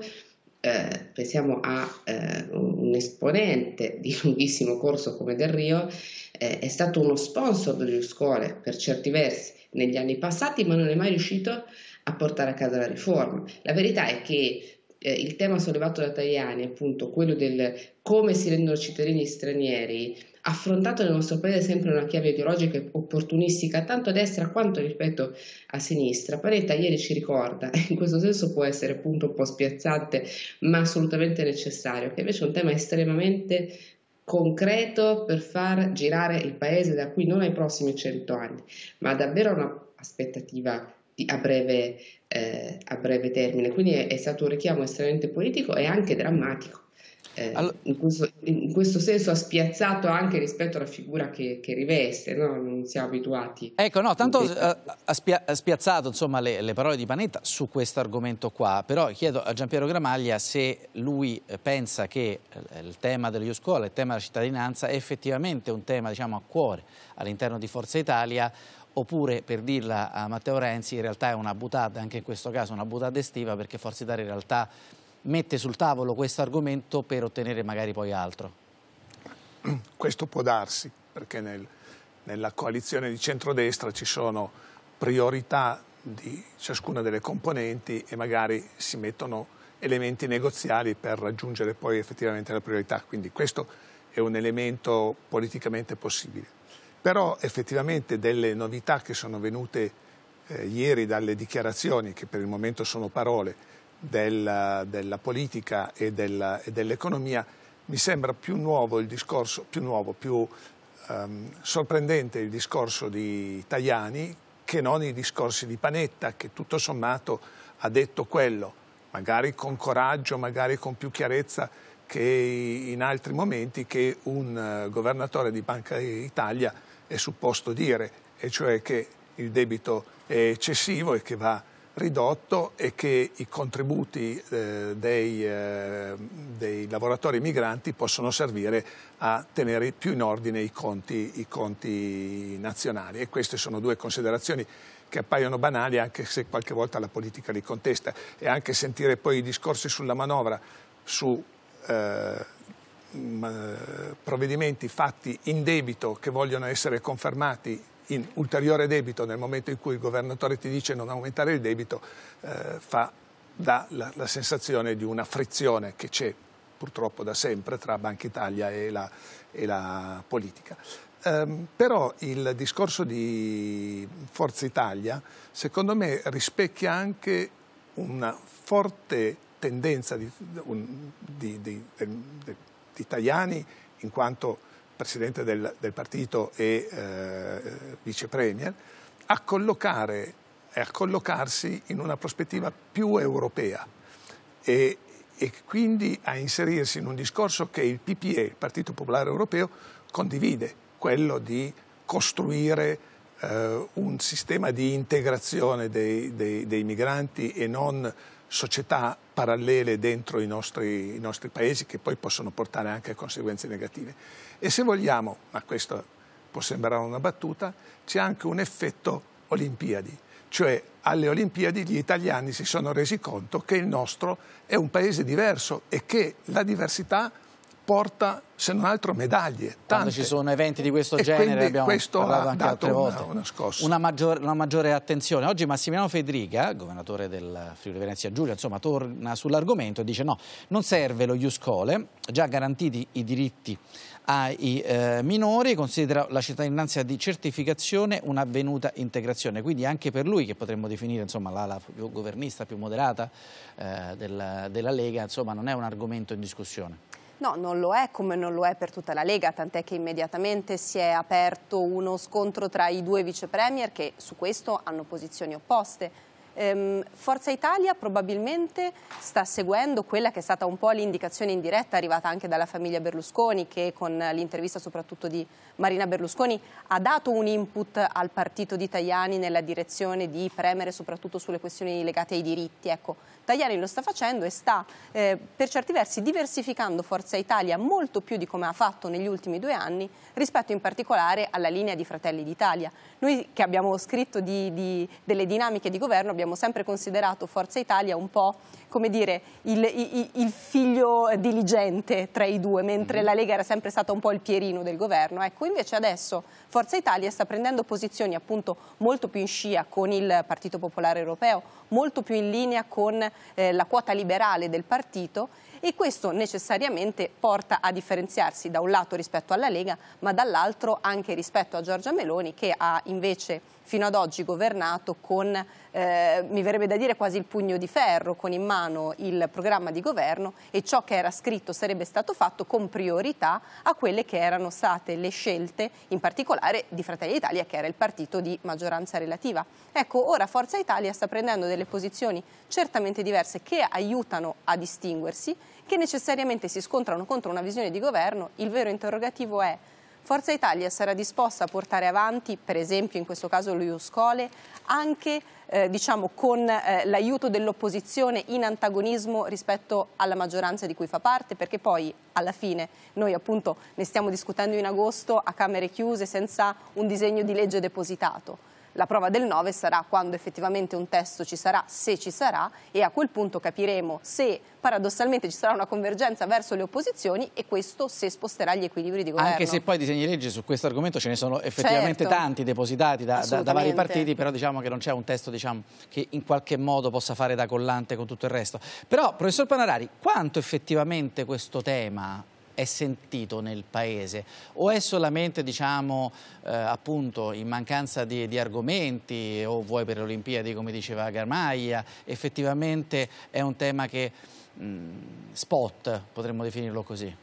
eh, pensiamo a eh, un esponente di lunghissimo corso come Del Rio, eh, è stato uno sponsor delle scuole per certi versi negli anni passati, ma non è mai riuscito a portare a casa la riforma. La verità è che eh, il tema sollevato da Tajani, appunto quello del come si rendono cittadini stranieri, affrontato nel nostro paese sempre una chiave ideologica e opportunistica, tanto a destra quanto, ripeto, a sinistra. Panetta ieri ci ricorda, e in questo senso può essere appunto un po' spiazzante, ma assolutamente necessario, che invece è un tema estremamente concreto per far girare il paese da qui non ai prossimi cento anni, ma davvero un'aspettativa a breve, eh, a breve termine. Quindi è, è, stato un richiamo estremamente politico e anche drammatico. Eh, allora, in, questo, in, questo, senso ha spiazzato anche rispetto alla figura che, che riveste, no? non siamo abituati. Ecco, no, tanto eh, ha, spia, spiazzato insomma, le, le, parole di Panetta su questo argomento qua, però chiedo a Giampiero Gramaglia se lui eh, pensa che eh, il tema dello scuole, il tema della cittadinanza è effettivamente un tema diciamo, a cuore all'interno di Forza Italia, oppure per dirla a Matteo Renzi in realtà è una butata, anche in questo caso una butata estiva perché Forza Italia in realtà mette sul tavolo questo argomento per ottenere magari poi altro. Questo può darsi perché nel, nella coalizione di centrodestra ci sono priorità di ciascuna delle componenti e magari si mettono elementi negoziali per raggiungere poi effettivamente la priorità, quindi questo è un elemento politicamente possibile però effettivamente delle novità che sono venute eh, ieri dalle dichiarazioni, che per il momento sono parole, della, della politica e, dell'economia, mi sembra più nuovo il discorso, più, nuovo, più ehm, sorprendente il discorso di Tajani che non i discorsi di Panetta, che tutto sommato ha detto quello, magari con coraggio, magari con più chiarezza che in altri momenti che un eh, governatore di Banca Italia è supposto dire, e cioè che il debito è eccessivo e che va ridotto e che i contributi eh, dei, eh, dei, lavoratori migranti possono servire a tenere più in ordine i conti, i conti nazionali. E queste sono due considerazioni che appaiono banali anche se qualche volta la politica li contesta e anche sentire poi i discorsi sulla manovra, su... Eh, Mm, eh, provvedimenti fatti in debito che vogliono essere confermati in ulteriore debito nel momento in cui il governatore ti dice non aumentare il debito, eh, fa, dà la, la, sensazione di una frizione che c'è purtroppo da sempre tra Banca Italia e la, e la politica. Um, però il discorso di Forza Italia, secondo me, rispecchia anche una forte tendenza di, un, di, di, del, del di Tajani in quanto presidente del, del partito e eh, vice premier, a collocare e a collocarsi in una prospettiva più europea e, e quindi a inserirsi in un discorso che il PPE, il Partito Popolare Europeo, condivide, quello di costruire eh, un sistema di integrazione dei, dei, dei migranti e non società parallele dentro i nostri, i nostri paesi che poi possono portare anche a conseguenze negative. E se vogliamo, ma questo può sembrare una battuta, c'è anche un effetto Olimpiadi, cioè alle Olimpiadi gli italiani si sono resi conto che il nostro è un paese diverso e che la diversità porta se non altro medaglie. Tante. Quando ci sono eventi di questo e genere abbiamo questo parlato anche altre una, volte. Una, una, maggior, una, maggiore attenzione. Oggi Massimiliano Federica, governatore del Friuli Venezia Giulia, insomma, torna sull'argomento e dice no, non serve lo Iuscole, già garantiti i diritti ai eh, minori, considera la cittadinanza di certificazione un'avvenuta integrazione, quindi anche per lui che potremmo definire l'ala più governista, più moderata eh, della, della Lega, insomma non è un argomento in discussione. No, non lo è come non lo è per tutta la Lega, tant'è che immediatamente si è aperto uno scontro tra i due vicepremier che su questo hanno posizioni opposte. Ehm, Forza Italia probabilmente sta seguendo quella che è stata un po' l'indicazione indiretta arrivata anche dalla famiglia Berlusconi che con l'intervista soprattutto di Marina Berlusconi ha dato un input al partito di Tajani nella direzione di premere soprattutto sulle questioni legate ai diritti. Ecco, Tajani lo sta facendo e sta eh, per certi versi diversificando Forza Italia molto più di come ha fatto negli ultimi due anni rispetto in particolare alla linea di Fratelli d'Italia. Noi che abbiamo scritto di, di, delle dinamiche di governo abbiamo sempre considerato Forza Italia un po' come dire, il, il, il, figlio diligente tra i due, mentre mhm. la Lega era sempre stata un po' il pierino del governo. Ecco, invece adesso Forza Italia sta prendendo posizioni appunto molto più in scia con il Partito Popolare Europeo, molto più in linea con eh, la quota liberale del partito e questo necessariamente porta a differenziarsi da un lato rispetto alla Lega, ma dall'altro anche rispetto a Giorgia Meloni che ha invece fino ad oggi governato con, eh, mi verrebbe da dire, quasi il pugno di ferro, con in mano il programma di governo e ciò che era scritto sarebbe stato fatto con priorità a quelle che erano state le scelte, in particolare di Fratelli d'Italia, che era il partito di maggioranza relativa. Ecco, ora Forza Italia sta prendendo delle posizioni certamente diverse che aiutano a distinguersi, che necessariamente si scontrano contro una visione di governo. Il vero interrogativo è Forza Italia sarà disposta a portare avanti, per esempio in questo caso lo Iuscole, anche eh, diciamo, con eh, l'aiuto dell'opposizione in antagonismo rispetto alla maggioranza di cui fa parte, perché poi alla fine noi appunto ne stiamo discutendo in agosto a Camere chiuse senza un disegno di legge depositato. La prova del 9 sarà quando effettivamente un testo ci sarà, se ci sarà, e a quel punto capiremo se paradossalmente ci sarà una convergenza verso le opposizioni e questo se sposterà gli equilibri di governo. Anche se poi disegni di legge su questo argomento ce ne sono effettivamente certo. tanti depositati da, da, da, vari partiti, però diciamo che non c'è un testo diciamo, che in qualche modo possa fare da collante con tutto il resto. Però, professor Panarari, quanto effettivamente questo tema è sentito nel Paese? O è solamente, diciamo, eh, appunto, in mancanza di, di, argomenti, o vuoi per le Olimpiadi, come diceva Garmaia, effettivamente è un tema che mh, mm, spot, potremmo definirlo così?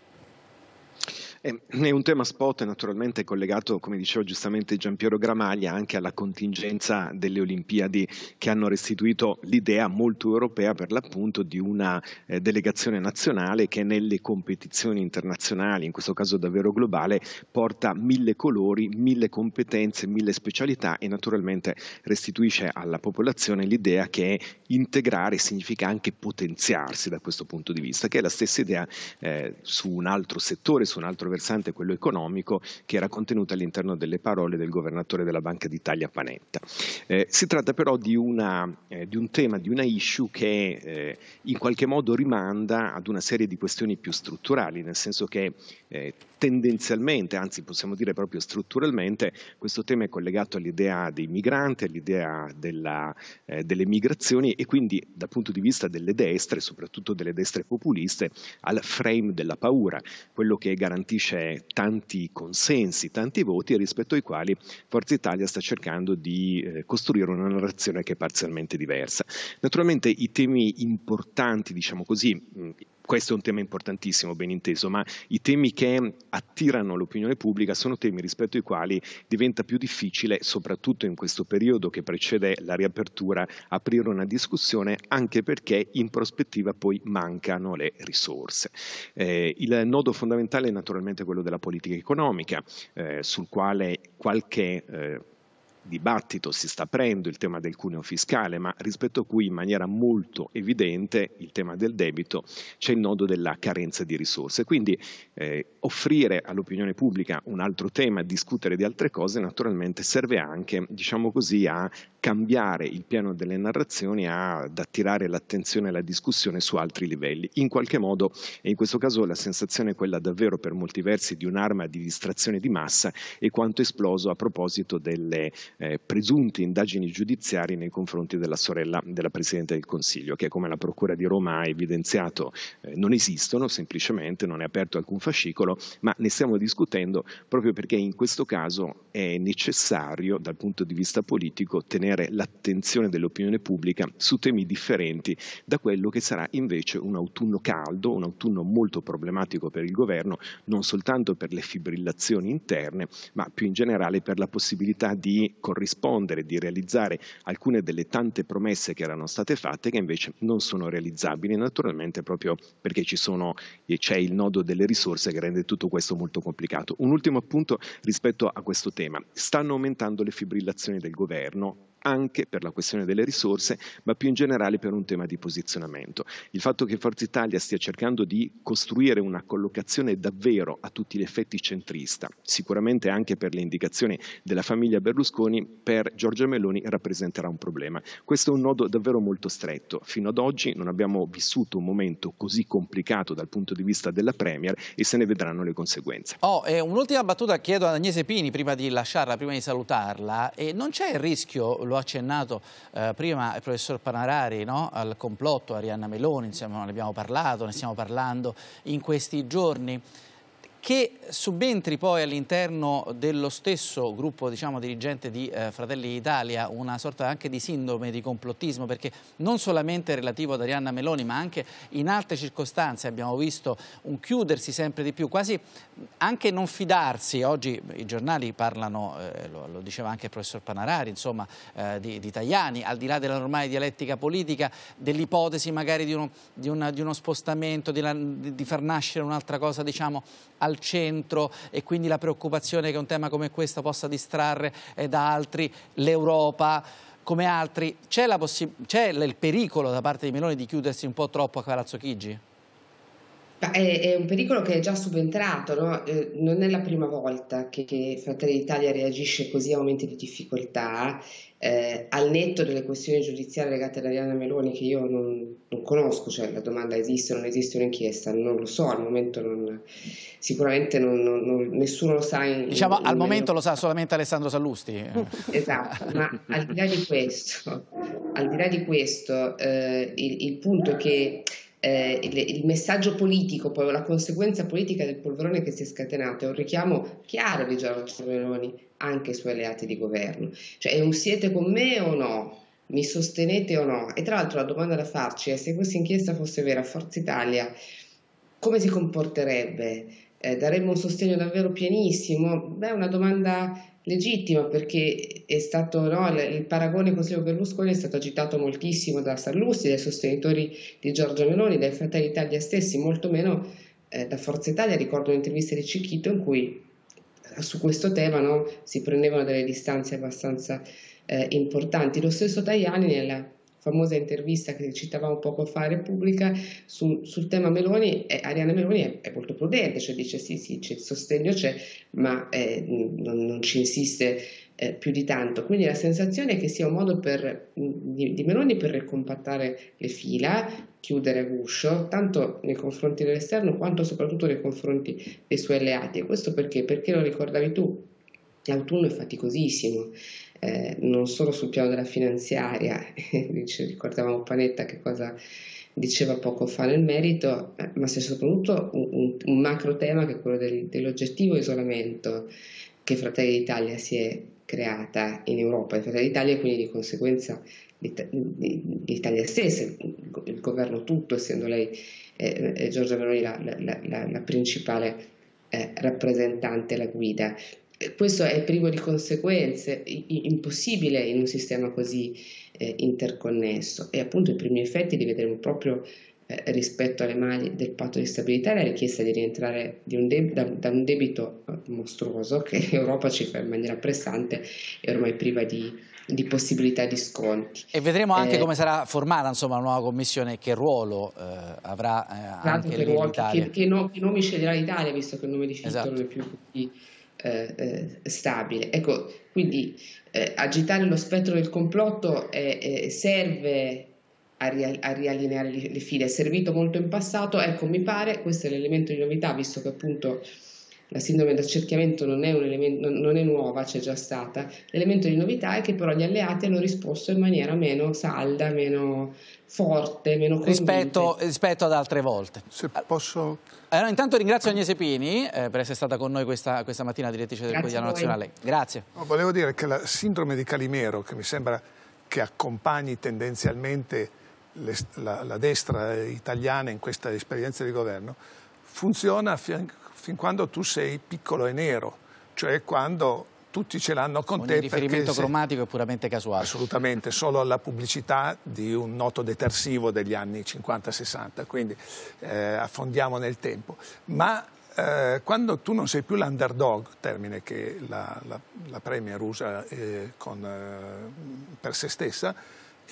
È un tema spot naturalmente collegato, come diceva giustamente Giampiero Gramaglia, anche alla contingenza delle Olimpiadi che hanno restituito l'idea molto europea per l'appunto di una eh, delegazione nazionale che nelle competizioni internazionali, in questo caso davvero globale, porta mille colori, mille competenze, mille specialità e naturalmente restituisce alla popolazione l'idea che integrare significa anche potenziarsi da questo punto di vista, che è la stessa idea eh, su un altro settore, su un altro versante, quello economico, che era contenuto all'interno delle parole del governatore della Banca d'Italia Panetta. Eh, si tratta però di, una, eh, di, un tema, di una issue che eh, in qualche modo rimanda ad una serie di questioni più strutturali, nel senso che eh, tendenzialmente, anzi possiamo dire proprio strutturalmente, questo tema è collegato all'idea dei migranti, all'idea della, eh, delle migrazioni e quindi dal punto di vista delle destre, soprattutto delle destre populiste, al frame della paura, quello che garantisce c'è tanti consensi, tanti voti rispetto ai quali Forza Italia sta cercando di eh, costruire una narrazione che è parzialmente diversa. Naturalmente i temi importanti, diciamo così, questo è un tema importantissimo, ben inteso, ma i temi che attirano l'opinione pubblica sono temi rispetto ai quali diventa più difficile, soprattutto in questo periodo che precede la riapertura, aprire una discussione, anche perché in prospettiva poi mancano le risorse. Eh, il nodo fondamentale è naturalmente quello della politica economica, eh, sul quale qualche eh, dibattito si sta aprendo il tema del cuneo fiscale, ma rispetto a cui in maniera molto evidente il tema del debito c'è il nodo della carenza di risorse. Quindi eh, offrire all'opinione pubblica un altro tema, discutere di altre cose, naturalmente serve anche, diciamo così, a cambiare il piano delle narrazioni, a, ad attirare l'attenzione e la discussione su altri livelli. In qualche modo, e in questo caso la sensazione è quella davvero per molti versi di un'arma di distrazione di massa e quanto esploso a proposito delle eh, presunte indagini giudiziarie nei confronti della sorella della Presidente del Consiglio, che come la Procura di Roma ha evidenziato eh, non esistono, semplicemente non è aperto alcun fascicolo, ma ne stiamo discutendo proprio perché in questo caso è necessario dal punto di vista politico tenere l'attenzione dell'opinione pubblica su temi differenti da quello che sarà invece un autunno caldo, un autunno molto problematico per il governo, non soltanto per le fibrillazioni interne, ma più in generale per la possibilità di corrispondere, di realizzare alcune delle tante promesse che erano state fatte che invece non sono realizzabili naturalmente proprio perché ci sono, c'è il nodo delle risorse che rende tutto questo molto complicato. Un ultimo appunto rispetto a questo tema, stanno aumentando le fibrillazioni del governo anche per la questione delle risorse, ma più in generale per un tema di posizionamento. Il fatto che Forza Italia stia cercando di costruire una collocazione davvero a tutti gli effetti centrista, sicuramente anche per le indicazioni della famiglia Berlusconi, per Giorgia Meloni rappresenterà un problema. Questo è un nodo davvero molto stretto. Fino ad oggi non abbiamo vissuto un momento così complicato dal punto di vista della Premier e se ne vedranno le conseguenze. Oh, un'ultima battuta chiedo ad Agnese Pini prima di lasciarla, prima di salutarla. E non c'è il rischio, lo lo accennato eh, prima il professor Panarari no? al complotto, Arianna Meloni, insomma, ne abbiamo parlato, ne stiamo parlando in questi giorni che subentri poi all'interno dello stesso gruppo diciamo, dirigente di eh, Fratelli d'Italia una sorta anche di sindrome di complottismo perché non solamente relativo ad Arianna Meloni ma anche in altre circostanze abbiamo visto un chiudersi sempre di più quasi anche non fidarsi, oggi i giornali parlano, eh, lo, lo, diceva anche il professor Panarari, insomma, eh, di, di, Tajani, al di là della normale dialettica politica, dell'ipotesi magari di uno, di una, di uno spostamento, la, di, far nascere un'altra cosa diciamo, al centro e quindi la preoccupazione che un tema come questo possa distrarre eh, da altri l'Europa come altri. C'è il pericolo da parte di Meloni di chiudersi un po' troppo a Palazzo Chigi? È, è, un pericolo che è già subentrato, no? eh, non è la prima volta che, che Fratelli d'Italia reagisce così a momenti di difficoltà, eh, al netto delle questioni giudiziarie legate ad Arianna Meloni che io non, non, conosco, cioè la domanda esiste o non esiste un'inchiesta, non lo so, al momento non, sicuramente non, nessuno lo sa. In, diciamo in al momento lo sa solamente Alessandro Sallusti. esatto, ma al di là di questo, là di questo eh, il, il punto è che eh, il, messaggio politico, poi la conseguenza politica del polverone che si è scatenato è un richiamo chiaro di Giorgio Meloni anche ai suoi alleati di governo. Cioè, è un siete con me o no? Mi sostenete o no? E tra l'altro la domanda da farci è se questa inchiesta fosse vera, Forza Italia come si comporterebbe? Eh, daremmo un sostegno davvero pienissimo? Beh, è una domanda legittimo perché è stato, no, il paragone con Silvio Berlusconi è stato agitato moltissimo da Sallusti, dai sostenitori di Giorgio Meloni, dai Fratelli Italia stessi, molto meno eh, da Forza Italia. Ricordo un'intervista di Cicchito in cui eh, su questo tema no, si prendevano delle distanze abbastanza eh, importanti. Lo stesso Tajani nella famosa intervista che citavamo poco fa a Repubblica su, sul tema Meloni, eh, Ariana Meloni è, è, molto prudente, cioè dice sì sì, il sostegno c'è, ma eh, non, non, ci insiste eh, più di tanto. Quindi la sensazione è che sia un modo per, di, di Meloni per ricompattare le fila, chiudere guscio, tanto nei confronti dell'esterno quanto soprattutto nei confronti dei suoi alleati. E questo perché? Perché lo ricordavi tu, l'autunno è faticosissimo eh, non solo sul piano della finanziaria, ricordavamo Panetta che cosa diceva poco fa nel merito, eh, ma se soprattutto un, un, un, macro tema che è quello del, dell'oggettivo isolamento che Fratelli d'Italia si è creata in Europa, in Fratelli d'Italia quindi di conseguenza l'Italia stessa, il governo tutto, essendo lei eh, eh Giorgia Veroni la, la, la, la principale eh, rappresentante, la guida. Eh, questo è privo di conseguenze, impossibile in un sistema così eh, interconnesso e appunto i primi effetti li vedremo proprio eh, rispetto alle mani del patto di stabilità e la richiesta di rientrare di un deb- da, da, un debito eh, mostruoso che l'Europa ci fa in maniera pressante e ormai priva di, di possibilità di sconti. E vedremo anche eh, come sarà formata insomma, la nuova commissione, e che ruolo eh, avrà eh, esatto, anche che, ruolo, che, che, no, che, nomi sceglierà l'Italia, visto che il nome di Fitto esatto. non è più di eh, eh, stabile. Ecco, quindi eh, agitare lo spettro del complotto eh, serve a, ri- a riallineare le file, è servito molto in passato, ecco mi pare, questo è l'elemento di novità, visto che appunto la sindrome d'accerchiamento non è, elemento, non è nuova, c'è già stata. L'elemento di novità è che però gli alleati hanno risposto in maniera meno salda, meno forte, meno rispetto, rispetto, ad altre volte. Se posso... Allora, intanto ringrazio Agnese Pini eh, per essere stata con noi questa, questa mattina, direttrice del Grazie Quotidiano Nazionale. Grazie. No, volevo dire che la sindrome di Calimero, che mi sembra che accompagni tendenzialmente le, la, la destra italiana in questa esperienza di governo, funziona a fianco fin quando tu sei piccolo e nero, cioè quando tutti ce l'hanno con Ogni te. Il riferimento se... cromatico è puramente casuale. Assolutamente, solo alla pubblicità di un noto detersivo degli anni 50-60, quindi eh, affondiamo nel tempo. Ma eh, quando tu non sei più l'underdog, termine che la, la, la Premier usa eh, con, eh, per se stessa,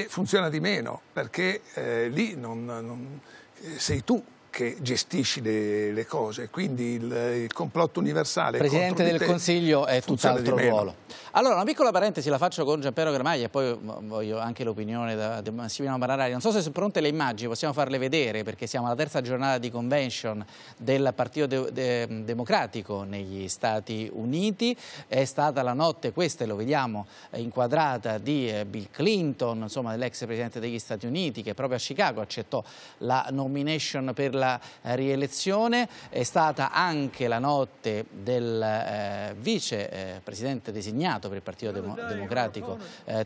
funziona di meno, perché eh, lì non, non, eh, sei tu che gestisci le, le cose. Quindi il, il, complotto universale. Presidente del Consiglio è tutt'altro ruolo. Allora, una piccola parentesi la faccio con Giampiero Gramaglia e poi voglio anche l'opinione di Massimiliano Bararari. Non so se sono pronte le immagini, possiamo farle vedere perché siamo alla terza giornata di convention del Partito de de Democratico negli Stati Uniti. È stata la notte, questa lo vediamo eh, inquadrata, di eh, Bill Clinton, insomma dell'ex presidente degli Stati Uniti che proprio a Chicago accettò la nomination per la la eh, rielezione, è stata anche la notte del eh, vice eh, presidente designato per il Partito Demo Democratico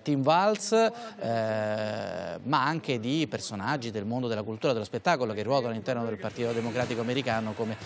Tim Valls, ma anche di personaggi del mondo della cultura, dello spettacolo che ruotano all'interno del Partito Democratico americano come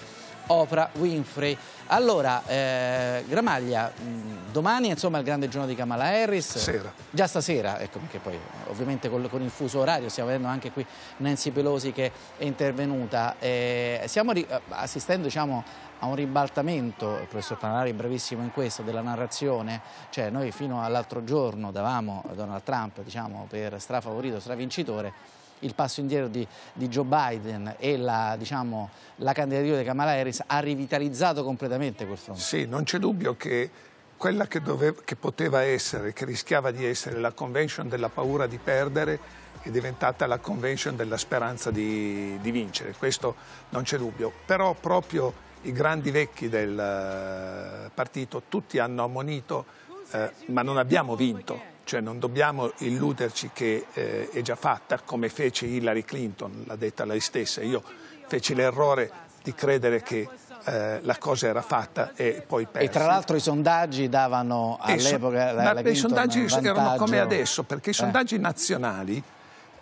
Oprah Winfrey. Allora, eh, Gramaglia, mm, domani insomma è il grande giorno di Kamala Harris. Sera. Già stasera, ecco perché poi ovviamente con, con il fuso orario stiamo vedendo anche qui Nancy Pelosi che è intervenuta. Eh, stiamo eh, assistendo diciamo, a un ribaltamento, il professor Panalari è bravissimo in questo, della narrazione, cioè noi fino all'altro giorno davamo Donald Trump diciamo, per strafavorito, stravincitore, il passo indietro di, di Joe Biden e la, diciamo, la candidatura di Kamala Harris ha rivitalizzato completamente quel fronte. Sì, non c'è dubbio che quella che, doveva, che, poteva essere, che rischiava di essere la convention della paura di perdere è diventata la convention della speranza di, di vincere, questo non c'è dubbio. Però proprio i grandi vecchi del eh, partito tutti hanno ammonito eh, ma non abbiamo vinto cioè non dobbiamo illuderci che eh, è già fatta, come fece Hillary Clinton, l'ha detta lei stessa. Io feci l'errore di credere che eh, la cosa era fatta e poi persa. E tra l'altro i sondaggi davano all'epoca... La, la I sondaggi erano come adesso, perché i eh. sondaggi eh. nazionali,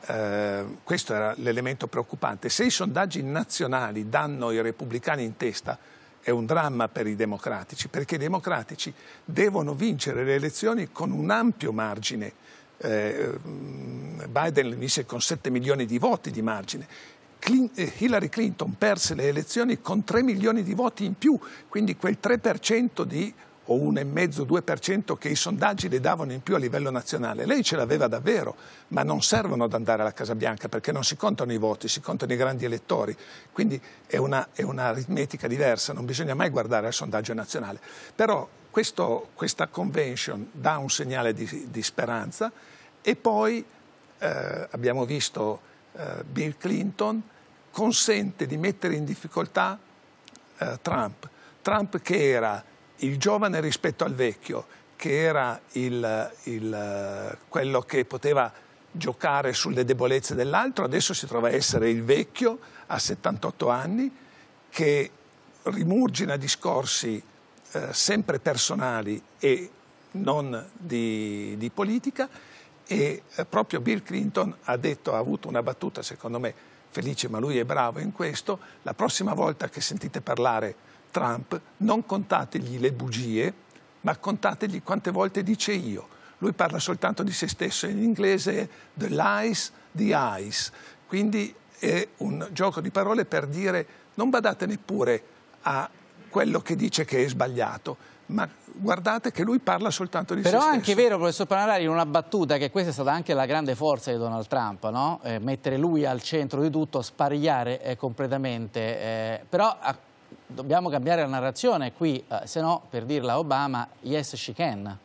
eh, questo era l'elemento preoccupante, se i sondaggi nazionali danno i repubblicani in testa, è un dramma per i democratici, perché i democratici devono vincere le elezioni con un ampio margine. Eh, mm, Biden vince con 7 milioni di voti di margine. Eh, Hillary Clinton perse le elezioni con 3 milioni di voti in più, quindi quel 3% di o 1,5-2% che i sondaggi le davano in più a livello nazionale. Lei ce l'aveva davvero, ma non servono ad andare alla Casa Bianca perché non si contano i voti, si contano i grandi elettori. Quindi è una, è un'aritmetica diversa, non bisogna mai guardare al sondaggio nazionale. Però questo, questa convention dà un segnale di, di speranza e poi eh, abbiamo visto eh, Bill Clinton consente di mettere in difficoltà eh, Trump. Trump che era il giovane rispetto al vecchio, che era il, il, quello che poteva giocare sulle debolezze dell'altro, adesso si trova a essere il vecchio a 78 anni che rimurgina discorsi eh, sempre personali e non di, di politica e eh, proprio Bill Clinton ha detto, ha avuto una battuta secondo me felice ma lui è bravo in questo, la prossima volta che sentite parlare Trump, non contategli le bugie, ma contategli quante volte dice io. Lui parla soltanto di se stesso in inglese, the lies, the eyes. Quindi è un gioco di parole per dire non badate neppure a quello che dice che è sbagliato, ma guardate che lui parla soltanto di Però Però è anche vero, professor Panarari, in una battuta, che questa è stata anche la grande forza di Donald Trump, no? eh, mettere lui al centro di tutto, sparigliare eh, completamente. Eh, però a dobbiamo cambiare la narrazione qui, eh, se no, per dirla a Obama, yes she can.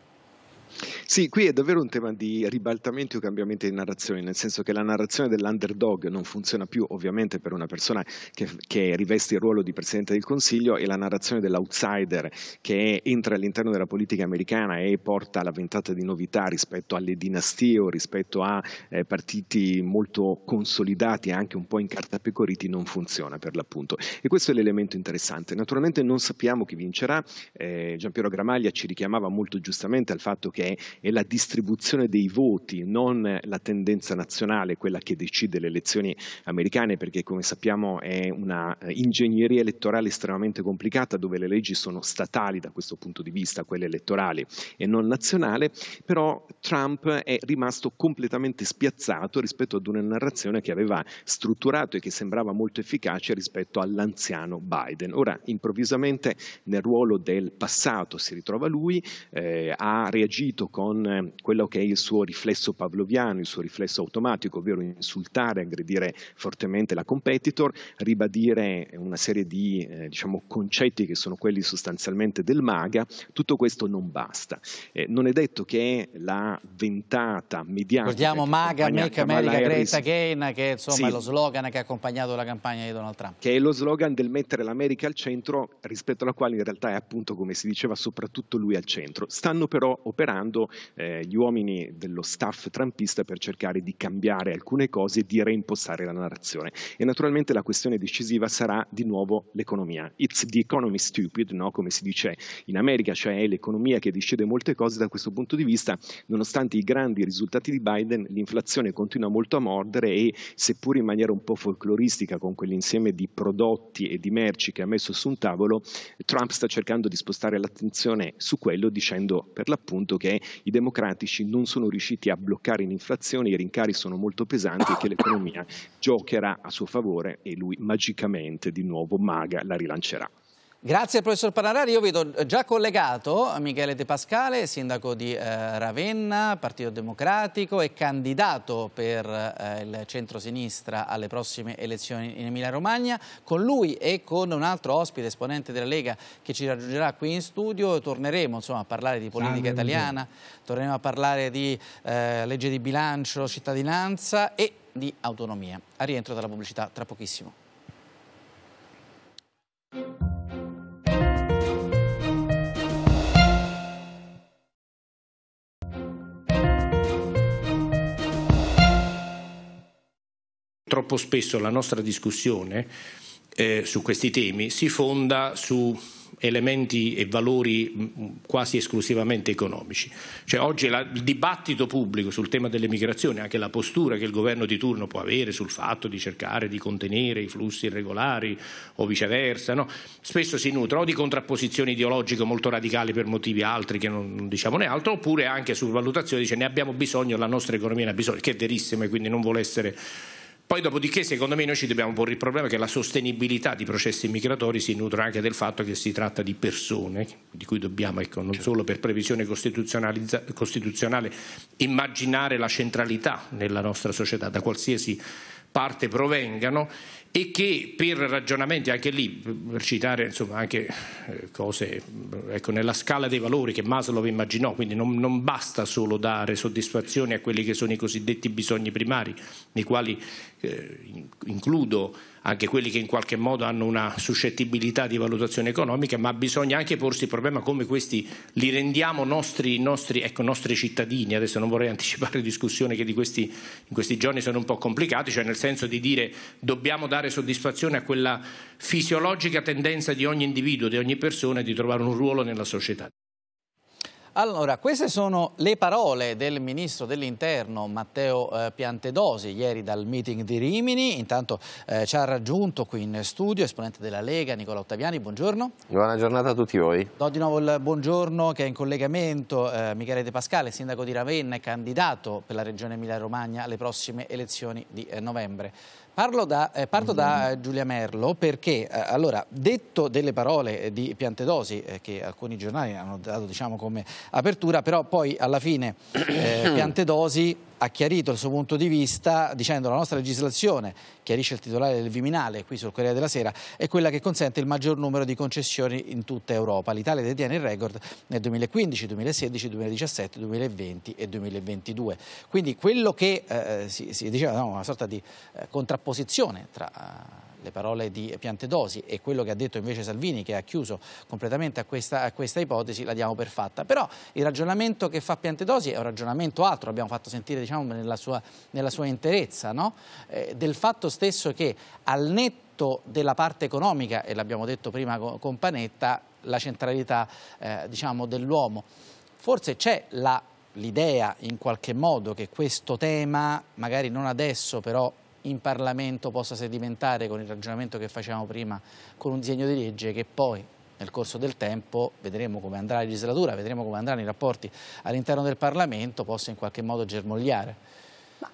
Sì, qui è davvero un tema di ribaltamenti o cambiamenti di narrazione, nel senso che la narrazione dell'underdog non funziona più ovviamente per una persona che, che riveste il ruolo di Presidente del Consiglio e la narrazione dell'outsider che entra all'interno della politica americana e porta la ventata di novità rispetto alle dinastie o rispetto a eh, partiti molto consolidati e anche un po' incartapecoriti non funziona per l'appunto. E questo è l'elemento interessante. Naturalmente non sappiamo chi vincerà, eh, Giampiero Gramaglia ci richiamava molto giustamente al fatto che è la distribuzione dei voti, non la tendenza nazionale, quella che decide le elezioni americane, perché come sappiamo è una eh, ingegneria elettorale estremamente complicata dove le leggi sono statali da questo punto di vista, quelle elettorali e non nazionale, però Trump è rimasto completamente spiazzato rispetto ad una narrazione che aveva strutturato e che sembrava molto efficace rispetto all'anziano Biden. Ora improvvisamente nel ruolo del passato si ritrova lui, eh, ha reagito uscito con eh, quello che è il suo riflesso pavloviano, il suo riflesso automatico, ovvero insultare, aggredire fortemente la competitor, ribadire una serie di eh, diciamo, concetti che sono quelli sostanzialmente del MAGA, tutto questo non basta. Eh, non è detto che la ventata mediatica... Guardiamo MAGA, Make America Great Again, che insomma sì, è lo slogan che ha accompagnato la campagna di Donald Trump. Che è lo slogan del mettere l'America al centro, rispetto alla quale in realtà è appunto, come si diceva, soprattutto lui al centro. Stanno però operando impiegando eh, gli uomini dello staff trampista per cercare di cambiare alcune cose e di reimpostare la narrazione. E naturalmente la questione decisiva sarà di nuovo l'economia. It's the economy stupid, no? come si dice in America, cioè è l'economia che decide molte cose da questo punto di vista, nonostante i grandi risultati di Biden, l'inflazione continua molto a mordere e seppur in maniera un po' folcloristica con quell'insieme di prodotti e di merci che ha messo su un tavolo, Trump sta cercando di spostare l'attenzione su quello dicendo per l'appunto che me i democratici non sono riusciti a bloccare l'inflazione, i rincari sono molto pesanti e che l'economia giocherà a suo favore e lui magicamente di nuovo maga la rilancerà. Grazie professor Panarari, io vedo eh, già collegato Michele De Pascale, sindaco di eh, Ravenna, Partito Democratico e candidato per eh, il centro-sinistra alle prossime elezioni in Emilia-Romagna. Con lui e con un altro ospite, esponente della Lega, che ci raggiungerà qui in studio, torneremo insomma, a parlare di politica Salve, italiana, torneremo a parlare di eh, legge di bilancio, cittadinanza e di autonomia. A rientro dalla pubblicità tra pochissimo. troppo spesso la nostra discussione eh, su questi temi si fonda su elementi e valori mm, mm, quasi esclusivamente economici. Cioè, oggi la, il dibattito pubblico sul tema delle migrazioni, anche la postura che il governo di turno può avere sul fatto di cercare di contenere i flussi irregolari o viceversa, no? spesso si nutre o di contrapposizioni ideologiche molto radicali per motivi altri che non, non diciamo né altro, oppure anche su valutazioni, dice ne abbiamo bisogno, la nostra economia ne ha bisogno, che è verissimo e quindi non vuole essere poi dopodiché secondo me noi ci dobbiamo porre il problema che la sostenibilità di processi migratori si nutre anche del fatto che si tratta di persone di cui dobbiamo ecco, non certo. solo per previsione costituzionale immaginare la centralità nella nostra società da qualsiasi parte provengano e che per ragionamenti anche lì, per citare insomma, anche eh, cose ecco, nella scala dei valori che Maslow immaginò, quindi non, non, basta solo dare soddisfazione a quelli che sono i cosiddetti bisogni primari, nei quali eh, includo anche quelli che in qualche modo hanno una suscettibilità di valutazione economica, ma bisogna anche porsi il problema come questi li rendiamo nostri, nostri, ecco, nostri cittadini. Adesso non vorrei anticipare discussioni che di questi, in questi giorni sono un po' complicate, cioè nel senso di dire dobbiamo dare soddisfazione a quella fisiologica tendenza di ogni individuo, di ogni persona di trovare un ruolo nella società. Allora, queste sono le parole del Ministro dell'Interno Matteo eh, Piantedosi ieri dal meeting di Rimini. Intanto eh, ci ha raggiunto qui in studio esponente della Lega Nicola Ottaviani, buongiorno. Buona giornata a tutti voi. Do di nuovo il buongiorno che è in collegamento eh, Michele De Pascale, sindaco di Ravenna e candidato per la regione Emilia-Romagna alle prossime elezioni di eh, novembre. Da, eh, parto da eh, Giulia Merlo perché, eh, allora, detto delle parole eh, di Piantedosi, eh, che alcuni giornali hanno dato diciamo, come apertura, però poi alla fine eh, Piantedosi ha chiarito il suo punto di vista dicendo che la nostra legislazione, chiarisce il titolare del Viminale qui sul Corriere della Sera, è quella che consente il maggior numero di concessioni in tutta Europa. L'Italia detiene il record nel 2015, 2016, 2017, 2020 e 2022. Quindi quello che eh, eh, si, si, diceva no, una sorta di eh, contrapposizione tra... Eh, le parole di Piantedosi e quello che ha detto invece Salvini che ha chiuso completamente a questa, a questa ipotesi la diamo per fatta. Però il ragionamento che fa Piantedosi è un ragionamento altro, abbiamo fatto sentire diciamo, nella, sua, nella sua interezza, no? eh, del fatto stesso che al netto della parte economica, e l'abbiamo detto prima con Panetta, la centralità eh, diciamo, dell'uomo. Forse c'è l'idea in qualche modo che questo tema, magari non adesso però in Parlamento possa sedimentare con il ragionamento che facevamo prima con un disegno di legge che poi nel corso del tempo vedremo come andrà la legislatura, vedremo come andranno i rapporti all'interno del Parlamento, possa in qualche modo germogliare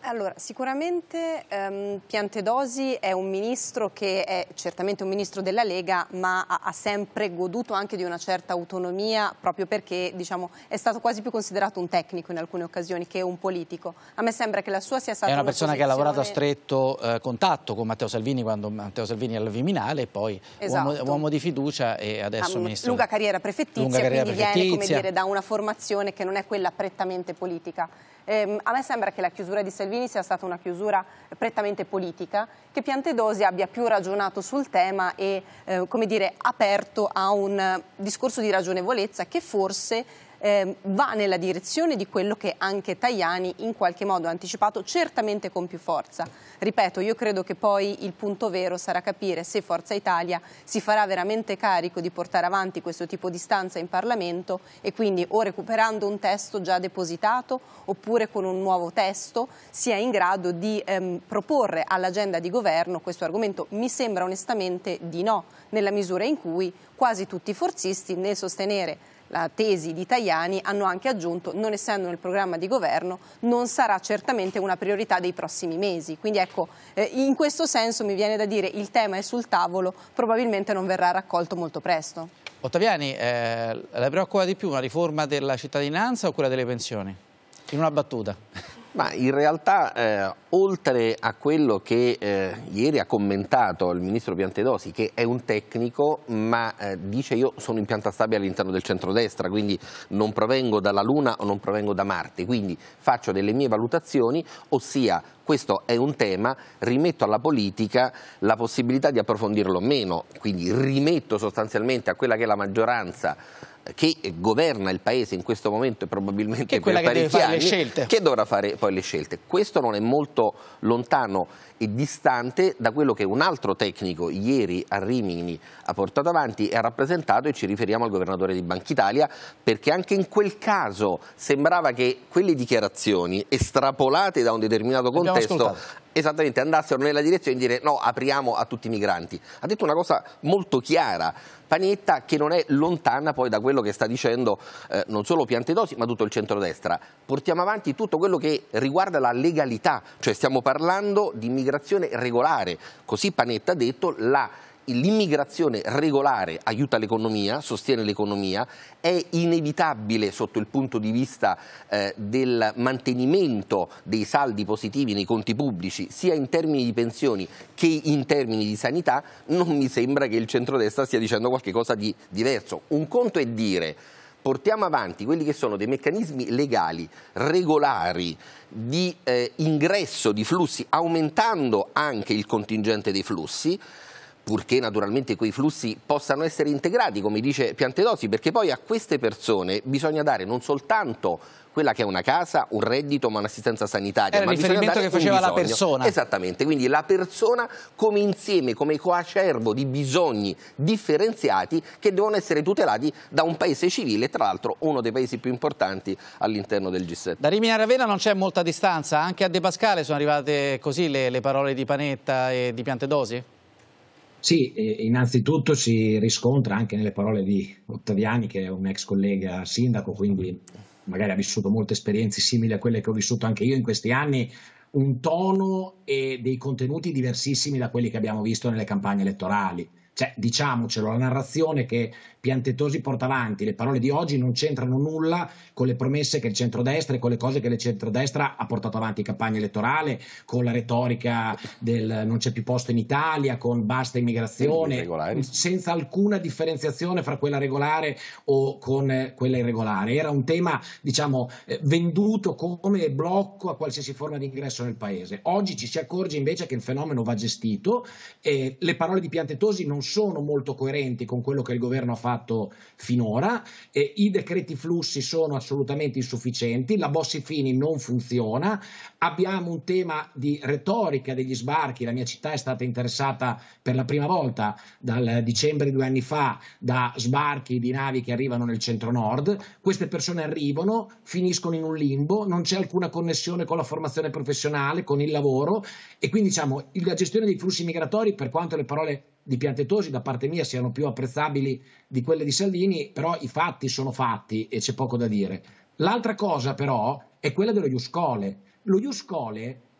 allora, sicuramente ehm, Piantedosi è un ministro che è certamente un ministro della Lega, ma ha, ha sempre goduto anche di una certa autonomia, proprio perché diciamo, è stato quasi più considerato un tecnico in alcune occasioni che un politico. A me sembra che la sua sia stata... È una persona che ha lavorato a stretto eh, contatto con Matteo Salvini quando Matteo Salvini era al Viminale, poi esatto. uomo, uomo, di fiducia e adesso um, ministro... Lunga carriera prefettizia, lunga carriera quindi prefettizia. viene dire, da una formazione che non è quella prettamente politica. Ehm, a me sembra che la chiusura di Salvini sia stata una chiusura prettamente politica, che Piantedosi abbia più ragionato sul tema e eh, come dire, aperto a un discorso di ragionevolezza che forse eh, va nella direzione di quello che anche Tajani in qualche modo ha anticipato, certamente con più forza. Ripeto, io credo che poi il punto vero sarà capire se Forza Italia si farà veramente carico di portare avanti questo tipo di stanza in Parlamento e quindi o recuperando un testo già depositato oppure con un nuovo testo sia in grado di ehm, proporre all'agenda di governo questo argomento. Mi sembra onestamente di no, nella misura in cui quasi tutti i forzisti nel sostenere la tesi di Tajani, hanno anche aggiunto non essendo nel programma di governo non sarà certamente una priorità dei prossimi mesi. Quindi ecco, eh, in questo senso mi viene da dire il tema è sul tavolo, probabilmente non verrà raccolto molto presto. Ottaviani, eh, la preoccupa di più una riforma della cittadinanza o quella delle pensioni? In una battuta. Ma in realtà, eh, oltre a quello che eh, ieri ha commentato il ministro Piantedosi, che è un tecnico, ma eh, dice io sono in pianta stabile all'interno del centrodestra, quindi non provengo dalla Luna o non provengo da Marte, quindi faccio delle mie valutazioni, ossia questo è un tema, rimetto alla politica la possibilità di approfondirlo o meno, quindi rimetto sostanzialmente a quella che è la maggioranza che governa il paese in questo momento e probabilmente che per parecchi che anni, che dovrà fare poi le scelte. Questo non è molto lontano e distante da quello che un altro tecnico ieri a Rimini ha portato avanti e ha rappresentato e ci riferiamo al governatore di Banca Italia perché anche in quel caso sembrava che quelle dichiarazioni estrapolate da un determinato contesto esattamente andassero nella direzione di dire no, apriamo a tutti i migranti. Ha detto una cosa molto chiara, Panetta che non è lontana poi da quello che sta dicendo eh, non solo Piantedosi ma tutto il centrodestra. Portiamo avanti tutto quello che riguarda la legalità, cioè stiamo parlando di migranti l'immigrazione regolare, così Panetta ha detto, l'immigrazione regolare aiuta l'economia, sostiene l'economia, è inevitabile sotto il punto di vista eh, del mantenimento dei saldi positivi nei conti pubblici, sia in termini di pensioni che in termini di sanità, non mi sembra che il centrodestra stia dicendo qualcosa di diverso. Un conto è dire portiamo avanti quelli che sono dei meccanismi legali regolari di eh, ingresso di flussi, aumentando anche il contingente dei flussi, purché naturalmente quei flussi possano essere integrati, come dice Piantedosi, perché poi a queste persone bisogna dare non soltanto quella che è una casa, un reddito, ma un'assistenza sanitaria. Era ma il riferimento che faceva la persona. Esattamente, quindi la persona come insieme, come coacervo di bisogni differenziati che devono essere tutelati da un paese civile, tra l'altro uno dei paesi più importanti all'interno del G7. Da Rimini a Ravenna non c'è molta distanza, anche a De Pascale sono arrivate così le, le parole di Panetta e di Piantedosi? Sì, innanzitutto si riscontra anche nelle parole di Ottaviani, che è un ex collega sindaco, quindi magari ha vissuto molte esperienze simili a quelle che ho vissuto anche io in questi anni, un tono e dei contenuti diversissimi da quelli che abbiamo visto nelle campagne elettorali. Cioè, diciamocelo, la narrazione che Piantetosi porta avanti, le parole di oggi non c'entrano nulla con le promesse che il centrodestra e con le cose che il centrodestra ha portato avanti in campagna elettorale, con la retorica del non c'è più posto in Italia, con basta immigrazione, senza alcuna differenziazione fra quella regolare o con quella irregolare. Era un tema, diciamo, eh, venduto come blocco a qualsiasi forma di ingresso nel paese. Oggi ci si accorge invece che il fenomeno va gestito e le parole di Piantetosi non non sono molto coerenti con quello che il governo ha fatto finora, eh, i decreti flussi sono assolutamente insufficienti, la Bossi Fini non funziona, Abbiamo un tema di retorica degli sbarchi, la mia città è stata interessata per la prima volta dal dicembre di due anni fa da sbarchi di navi che arrivano nel centro-nord, queste persone arrivano, finiscono in un limbo, non c'è alcuna connessione con la formazione professionale, con il lavoro e quindi diciamo la gestione dei flussi migratori, per quanto le parole di Piantetosi da parte mia siano più apprezzabili di quelle di Salvini, però i fatti sono fatti e c'è poco da dire. L'altra cosa però è quella dello Iuscole lo Ius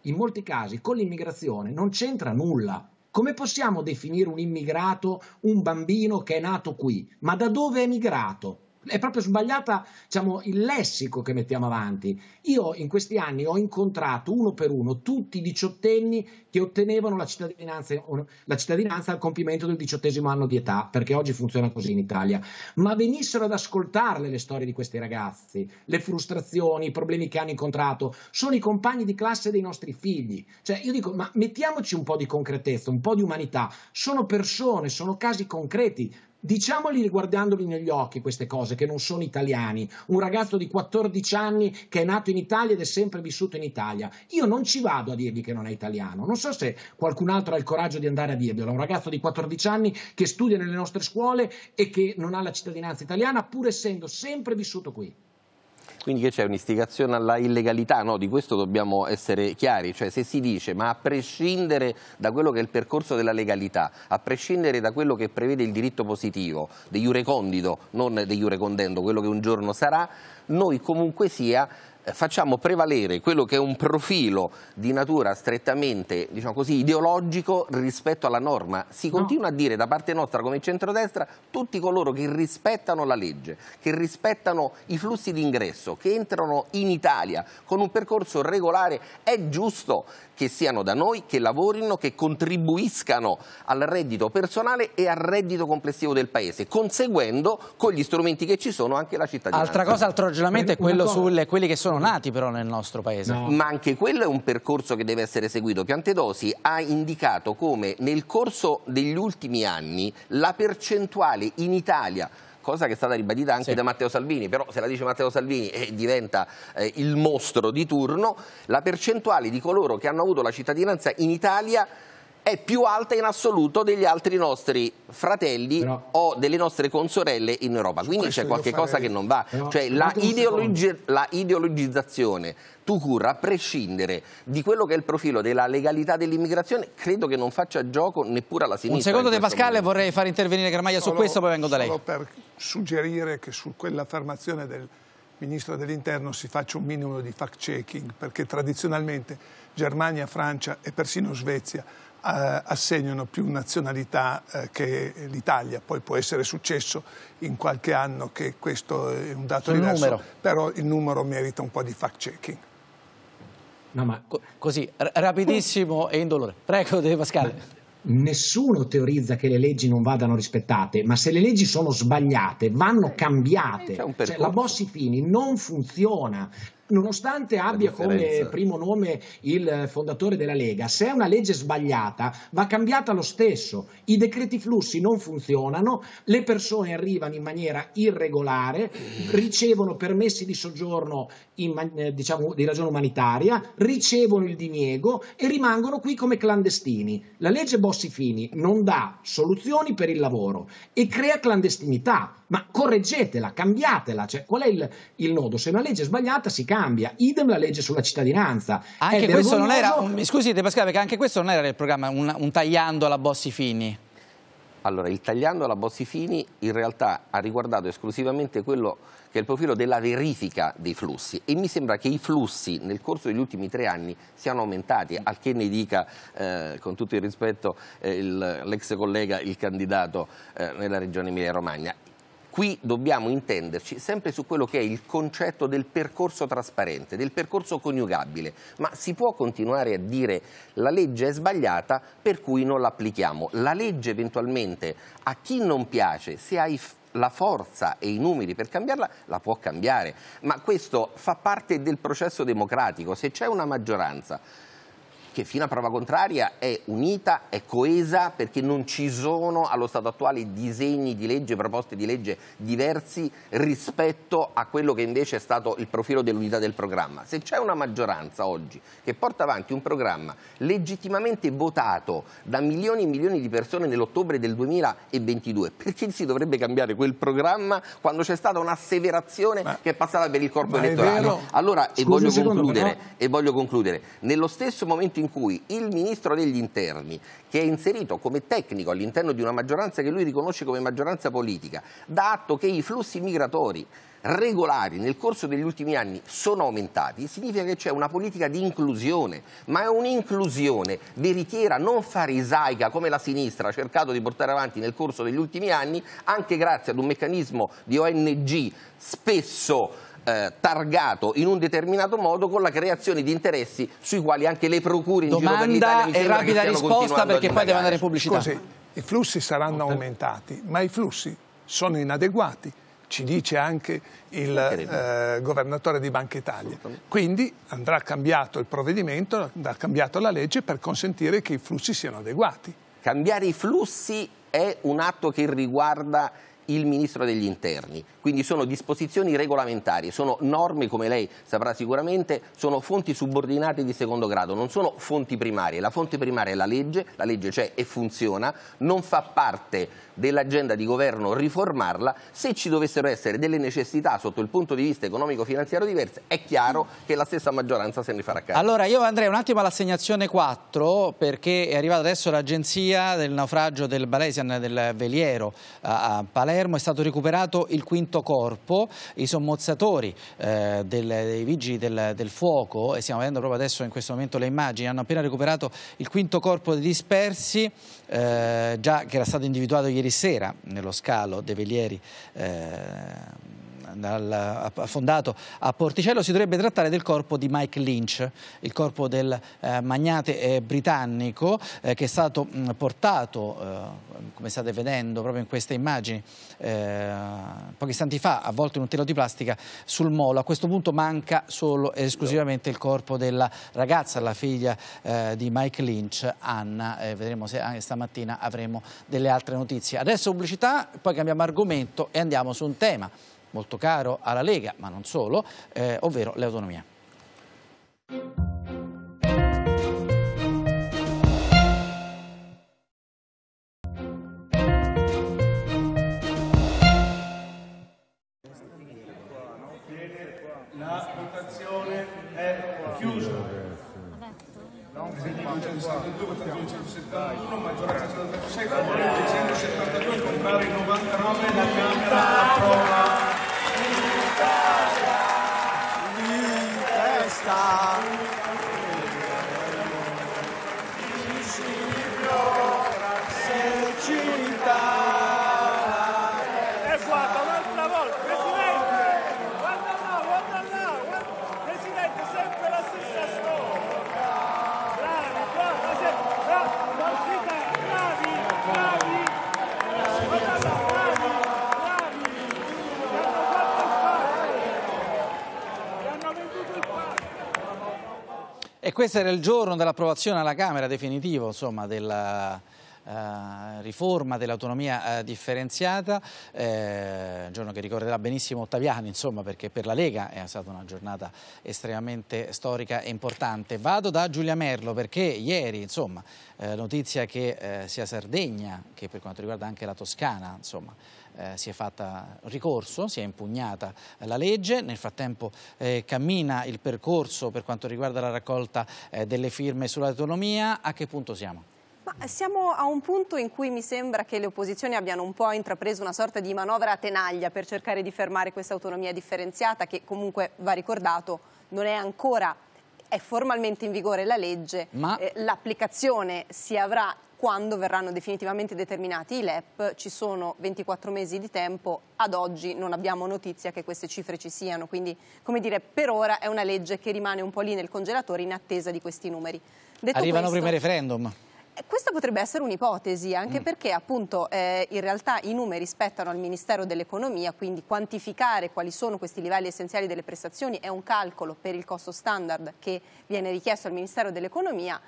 in molti casi, con l'immigrazione non c'entra nulla. Come possiamo definire un immigrato un bambino che è nato qui? Ma da dove è migrato? è proprio sbagliata diciamo, il lessico che mettiamo avanti. Io in questi anni ho incontrato uno per uno tutti i diciottenni che ottenevano la cittadinanza, la cittadinanza al compimento del diciottesimo anno di età, perché oggi funziona così in Italia, ma venissero ad ascoltarle le storie di questi ragazzi, le frustrazioni, i problemi che hanno incontrato, sono i compagni di classe dei nostri figli. Cioè io dico, ma mettiamoci un po' di concretezza, un po' di umanità, sono persone, sono casi concreti, Diciamoli guardandoli negli occhi queste cose, che non sono italiani. Un ragazzo di 14 anni che è nato in Italia ed è sempre vissuto in Italia. Io non ci vado a dirgli che non è italiano. Non so se qualcun altro ha il coraggio di andare a dirglielo. Un ragazzo di 14 anni che studia nelle nostre scuole e che non ha la cittadinanza italiana, pur essendo sempre vissuto qui. Quindi che c'è un'istigazione alla illegalità, no? Di questo dobbiamo essere chiari, cioè se si dice ma a prescindere da quello che è il percorso della legalità, a prescindere da quello che prevede il diritto positivo, degli recondito, non degli recondendo, quello che un giorno sarà, noi comunque sia facciamo prevalere quello che è un profilo di natura strettamente diciamo così, ideologico rispetto alla norma. Si continua a dire da parte nostra come centrodestra tutti coloro che rispettano la legge, che rispettano i flussi di ingresso, che entrano in Italia con un percorso regolare, è giusto che siano da noi, che lavorino, che contribuiscano al reddito personale e al reddito complessivo del Paese, conseguendo con gli strumenti che ci sono anche la cittadinanza. Altra cosa, altro ragionamento è quello su quelli che sono nati però nel nostro Paese. No. Ma anche quello è un percorso che deve essere seguito. Piantedosi ha indicato come nel corso degli ultimi anni la percentuale in Italia cosa che è stata ribadita anche sì. da Matteo Salvini, però se la dice Matteo Salvini eh, diventa eh, il mostro di turno, la percentuale di coloro che hanno avuto la cittadinanza in Italia è più alta in assoluto degli altri nostri fratelli però, o delle nostre consorelle in Europa. Quindi c'è qualche cosa che non va. Però, cioè la, ideologi la, ideologizzazione Tucur, a prescindere di quello che è il profilo della legalità dell'immigrazione, credo che non faccia gioco neppure alla sinistra. Un secondo De Pascal, momento. vorrei far intervenire Gramaglia solo, su questo, poi vengo da lei. Solo per suggerire che su quell'affermazione del Ministro dell'Interno si faccia un minimo di fact-checking, perché tradizionalmente Germania, Francia e persino Svezia eh, assegnano più nazionalità eh, che l'Italia. Poi può essere successo in qualche anno che questo è un dato Sul diverso, numero. però il numero merita un po' di fact-checking. No, ma co così, rapidissimo e indolore. Prego, De Pascal. Nessuno teorizza che le leggi non vadano rispettate, ma se le leggi sono sbagliate vanno cambiate. Cioè, la Bossi Fini non funziona nonostante abbia come primo nome il fondatore della Lega, se è una legge sbagliata va cambiata lo stesso. I decreti flussi non funzionano, le persone arrivano in maniera irregolare, ricevono permessi di soggiorno in, eh, diciamo, di ragione umanitaria, ricevono il diniego e rimangono qui come clandestini. La legge Bossi-Fini non dà soluzioni per il lavoro e crea clandestinità ma correggetela, cambiatela. Cioè, qual è il, il, nodo? Se una legge è sbagliata si cambia. Idem la legge sulla cittadinanza. Anche è questo non era, un, scusi De Pascale, perché anche questo non era nel programma, un, un tagliando alla Bossi Fini. Allora, il tagliando alla Bossi Fini in realtà ha riguardato esclusivamente quello che è il profilo della verifica dei flussi e mi sembra che i flussi nel corso degli ultimi tre anni siano aumentati, al che ne dica eh, con tutto il rispetto eh, l'ex collega, il candidato eh, nella regione Emilia Romagna. Qui dobbiamo intenderci sempre su quello che è il concetto del percorso trasparente, del percorso coniugabile, ma si può continuare a dire la legge è sbagliata per cui non l'applichiamo. La legge eventualmente a chi non piace, se hai la forza e i numeri per cambiarla, la può cambiare, ma questo fa parte del processo democratico, se c'è una maggioranza che fino a prova contraria è unita, è coesa, perché non ci sono allo stato attuale disegni di legge, proposte di legge diversi rispetto a quello che invece è stato il profilo dell'unità del programma. Se c'è una maggioranza oggi che porta avanti un programma legittimamente votato da milioni e milioni di persone nell'ottobre del 2022, perché si dovrebbe cambiare quel programma quando c'è stata un'asseverazione che è passata per il corpo elettorale? Allora, e, voglio me, no? e voglio concludere, nello stesso momento in cui il ministro degli interni, che è inserito come tecnico all'interno di una maggioranza che lui riconosce come maggioranza politica, dà atto che i flussi migratori regolari nel corso degli ultimi anni sono aumentati, significa che c'è una politica di inclusione, ma è un'inclusione veritiera, non farisaica come la sinistra ha cercato di portare avanti nel corso degli ultimi anni, anche grazie ad un meccanismo di ONG spesso eh, targato in un determinato modo con la creazione di interessi sui quali anche le procure in Domanda giro per l'Italia rapida risposta perché poi devono andare in pubblicità. Così, i flussi saranno okay. aumentati, ma i flussi sono inadeguati ci dice anche il eh, governatore di Banca Italia. Quindi andrà cambiato il provvedimento, andrà cambiata la legge per consentire che i flussi siano adeguati. Cambiare i flussi è un atto che riguarda il Ministro degli Interni. Quindi sono disposizioni regolamentari, sono norme, come lei saprà sicuramente, sono fonti subordinate di secondo grado, non sono fonti primarie. La fonte primaria è la legge, la legge c'è e funziona, non fa parte dell'agenda di governo riformarla. Se ci dovessero essere delle necessità sotto il punto di vista economico-finanziario diverse, è chiaro che la stessa maggioranza se ne farà carico. Allora io andrei un attimo all'assegnazione 4 perché è arrivata adesso l'agenzia del naufragio del Balesian del Veliero a Palermo Palermo è stato recuperato il quinto corpo, i sommozzatori eh, del, dei vigili del, del, fuoco, e stiamo vedendo proprio adesso in questo momento le immagini, hanno appena recuperato il quinto corpo dei dispersi, eh, già che era stato individuato ieri sera nello scalo De Velieri. Eh, dal, fondato a Porticello, si dovrebbe trattare del corpo di Mike Lynch, il corpo del eh, magnate eh, britannico eh, che è stato mh, mm, portato, eh, come state vedendo proprio in queste immagini, eh, pochi istanti fa, avvolto in un telo di plastica sul molo. A questo punto manca solo e esclusivamente il corpo della ragazza, la figlia di Mike Lynch, Anna. vedremo se anche stamattina avremo delle altre notizie. Adesso pubblicità, poi cambiamo argomento e andiamo su un tema molto caro alla Lega, ma non solo, eh, ovvero l'autonomia. La votazione è chiusa. Non finisce 172, votazione 171, maggioranza 136, favorevole 172, contrari 99, la Camera approva. E questo era il giorno dell'approvazione alla Camera definitivo insomma, della, eh, riforma dell'autonomia eh, differenziata, eh, un giorno che ricorderà benissimo Ottaviani, insomma, perché per la Lega è stata una giornata estremamente storica e importante. Vado da Giulia Merlo perché ieri, insomma, notizia che sia Sardegna, che per quanto riguarda anche la Toscana, insomma, eh, si è fatta ricorso, si è impugnata la legge, nel frattempo eh, cammina il percorso per quanto riguarda la raccolta eh, delle firme sull'autonomia, a che punto siamo? Ma siamo a un punto in cui mi sembra che le opposizioni abbiano un po' intrapreso una sorta di manovra a tenaglia per cercare di fermare questa autonomia differenziata che comunque, va ricordato, non è ancora è formalmente in vigore la legge, ma eh, l'applicazione si avrà quando verranno definitivamente determinati i LEP, ci sono 24 mesi di tempo, ad oggi non abbiamo notizia che queste cifre ci siano, quindi come dire per ora è una legge che rimane un po' lì nel congelatore in attesa di questi numeri. Detto Arrivano questo, prima i referendum. Eh, questa potrebbe essere un'ipotesi, anche mm. perché appunto eh, in realtà i numeri spettano al Ministero dell'Economia, quindi quantificare quali sono questi livelli essenziali delle prestazioni è un calcolo per il costo standard che viene richiesto al Ministero dell'Economia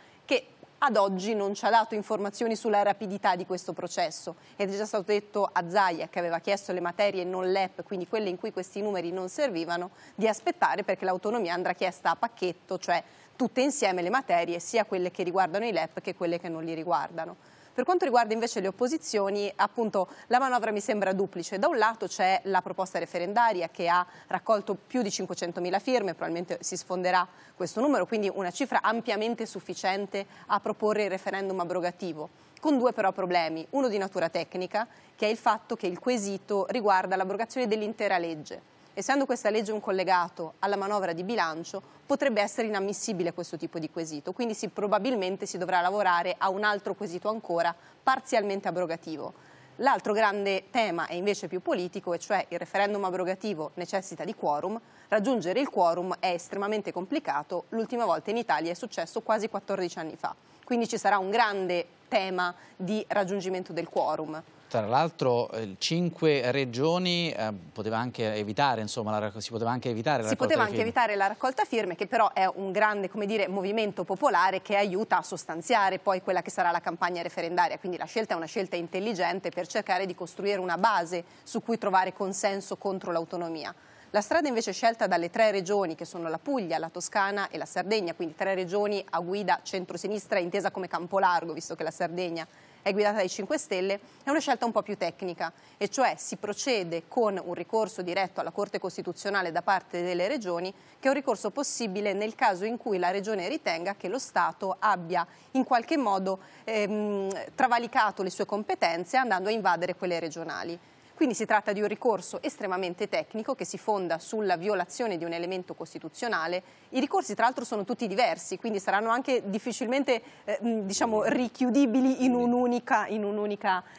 ad oggi non ci ha dato informazioni sulla rapidità di questo processo ed è già stato detto a Zaia che aveva chiesto le materie non LEP, quindi quelle in cui questi numeri non servivano, di aspettare perché l'autonomia andrà chiesta a pacchetto, cioè tutte insieme le materie, sia quelle che riguardano i LEP che quelle che non li riguardano. Per quanto riguarda invece le opposizioni, appunto la manovra mi sembra duplice. Da un lato c'è la proposta referendaria che ha raccolto più di 500.000 firme, probabilmente si sfonderà questo numero, quindi una cifra ampiamente sufficiente a proporre il referendum abrogativo con due però problemi, uno di natura tecnica, che è il fatto che il quesito riguarda l'abrogazione dell'intera legge Essendo questa legge un collegato alla manovra di bilancio, potrebbe essere inammissibile questo tipo di quesito, quindi si, probabilmente si dovrà lavorare a un altro quesito ancora parzialmente abrogativo. L'altro grande tema è invece più politico, e cioè il referendum abrogativo necessita di quorum. Raggiungere il quorum è estremamente complicato, l'ultima volta in Italia è successo quasi 14 anni fa. Quindi ci sarà un grande tema di raggiungimento del quorum. Tra l'altro eh, cinque regioni eh, poteva anche evitare, insomma, la, si poteva anche evitare la si raccolta Si poteva anche firme. evitare la raccolta firme che però è un grande dire, movimento popolare che aiuta a sostanziare poi quella che sarà la campagna referendaria. Quindi la scelta è una scelta intelligente per cercare di costruire una base su cui trovare consenso contro l'autonomia. La strada invece scelta dalle tre regioni, che sono la Puglia, la Toscana e la Sardegna, quindi tre regioni a guida centrosinistra intesa come campo largo, visto che la Sardegna è guidata dai 5 Stelle, è una scelta un po' più tecnica, e cioè si procede con un ricorso diretto alla Corte Costituzionale da parte delle regioni, che è un ricorso possibile nel caso in cui la regione ritenga che lo Stato abbia in qualche modo ehm, travalicato le sue competenze andando a invadere quelle regionali. Quindi si tratta di un ricorso estremamente tecnico che si fonda sulla violazione di un elemento costituzionale. I ricorsi tra l'altro sono tutti diversi, quindi saranno anche difficilmente eh, diciamo, richiudibili in un'unica, un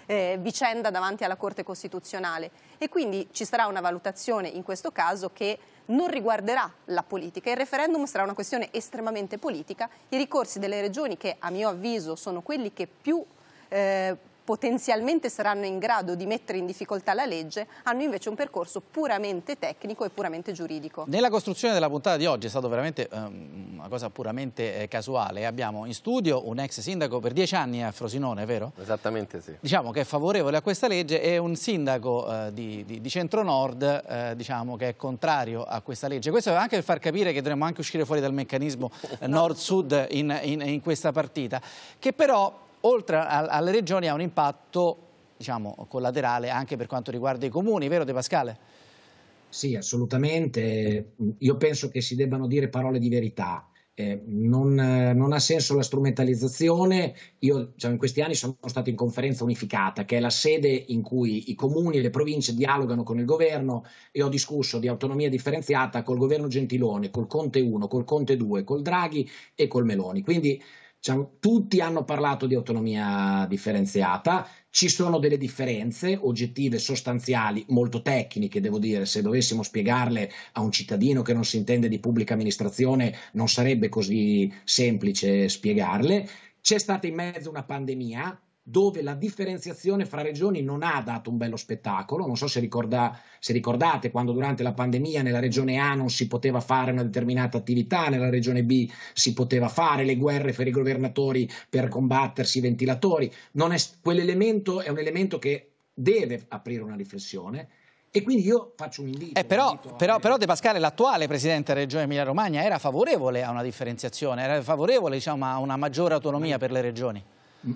eh, vicenda davanti alla Corte Costituzionale. E quindi ci sarà una valutazione in questo caso che non riguarderà la politica. Il referendum sarà una questione estremamente politica. I ricorsi delle regioni che a mio avviso sono quelli che più... Eh, potenzialmente saranno in grado di mettere in difficoltà la legge, hanno invece un percorso puramente tecnico e puramente giuridico. Nella costruzione della puntata di oggi è stata veramente um, una cosa puramente eh, casuale. Abbiamo in studio un ex sindaco per dieci anni a eh, Frosinone, vero? Esattamente sì. Diciamo che è favorevole a questa legge e un sindaco eh, di, di, di centro-nord eh, diciamo che è contrario a questa legge. Questo è anche per far capire che dovremmo anche uscire fuori dal meccanismo nord-sud in, in, in questa partita, che però oltre alle regioni ha un impatto diciamo, collaterale anche per quanto riguarda i comuni, vero De Pascale? Sì, assolutamente. Io penso che si debbano dire parole di verità. Eh, non, non, ha senso la strumentalizzazione. Io cioè, in questi anni sono stato in conferenza unificata, che è la sede in cui i comuni e le province dialogano con il governo e ho discusso di autonomia differenziata col governo Gentiloni, col Conte 1, col Conte 2, col Draghi e col Meloni. Quindi diciamo, tutti hanno parlato di autonomia differenziata, ci sono delle differenze oggettive, sostanziali, molto tecniche, devo dire, se dovessimo spiegarle a un cittadino che non si intende di pubblica amministrazione non sarebbe così semplice spiegarle. C'è stata in mezzo una pandemia dove la differenziazione fra regioni non ha dato un bello spettacolo. Non so se, ricorda, se, ricordate quando durante la pandemia nella regione A non si poteva fare una determinata attività, nella regione B si poteva fare le guerre per i governatori per combattersi i ventilatori. È, quell'elemento è un elemento che deve aprire una riflessione. E quindi io faccio un invito. Eh però, un invito però, però, De Pascale, l'attuale presidente della regione Emilia-Romagna era favorevole a una differenziazione, era favorevole diciamo, a una maggiore autonomia per le regioni.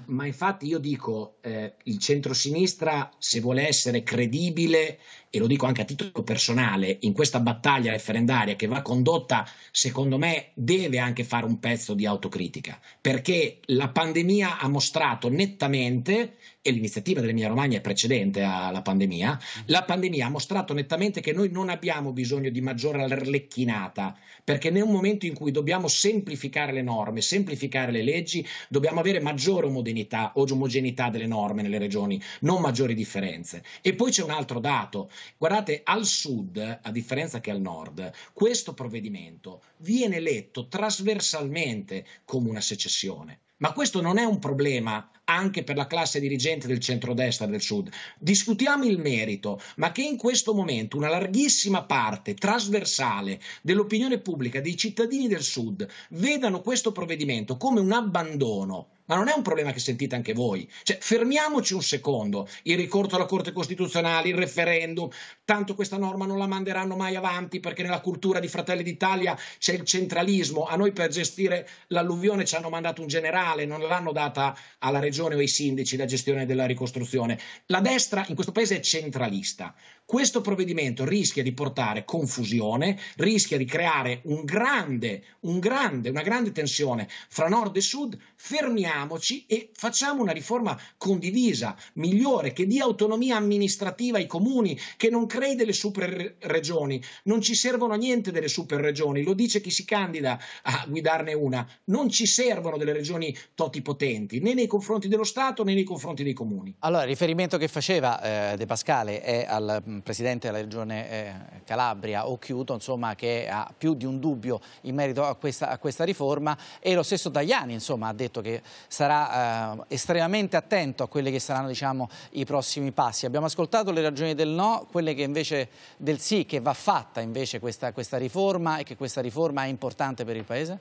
Ma infatti io dico, eh, il centrosinistra, se vuole essere credibile e lo dico anche a titolo personale, in questa battaglia referendaria che va condotta, secondo me, deve anche fare un pezzo di autocritica, perché la pandemia ha mostrato nettamente, e l'iniziativa dell'Emilia Romagna è precedente alla pandemia, la pandemia ha mostrato nettamente che noi non abbiamo bisogno di maggiore arlecchinata, perché nel momento in cui dobbiamo semplificare le norme, semplificare le leggi, dobbiamo avere maggiore omogeneità, omogeneità delle norme nelle regioni, non maggiori differenze. E poi c'è un altro dato, Guardate, al sud, a differenza che al nord, questo provvedimento viene letto trasversalmente come una secessione. Ma questo non è un problema anche per la classe dirigente del centrodestra del sud. Discutiamo il merito, ma che in questo momento una larghissima parte trasversale dell'opinione pubblica dei cittadini del sud vedano questo provvedimento come un abbandono ma non è un problema che sentite anche voi. Cioè, fermiamoci un secondo. Il ricorso alla Corte Costituzionale, il referendum, tanto questa norma non la manderanno mai avanti perché nella cultura di Fratelli d'Italia c'è il centralismo. A noi per gestire l'alluvione ci hanno mandato un generale, non l'hanno data alla regione o ai sindaci la gestione della ricostruzione. La destra in questo paese è centralista. Questo provvedimento rischia di portare confusione, rischia di creare un grande, un grande, una grande tensione fra nord e sud. Fermiamoci e facciamo una riforma condivisa, migliore, che dia autonomia amministrativa ai comuni, che non crei delle super regioni. Non ci servono a niente delle super regioni, lo dice chi si candida a guidarne una. Non ci servono delle regioni totipotenti, né nei confronti dello Stato né nei confronti dei comuni. Allora, il riferimento che faceva eh, De Pascale è al mm, Ehm, presidente della regione eh, Calabria, Occhiuto, insomma, che ha più di un dubbio in merito a questa, a questa riforma e lo stesso Tajani insomma, ha detto che sarà eh, estremamente attento a quelli che saranno diciamo, i prossimi passi. Abbiamo ascoltato le ragioni del no, quelle che invece del sì, che va fatta invece questa, questa riforma e che questa riforma è importante per il Paese?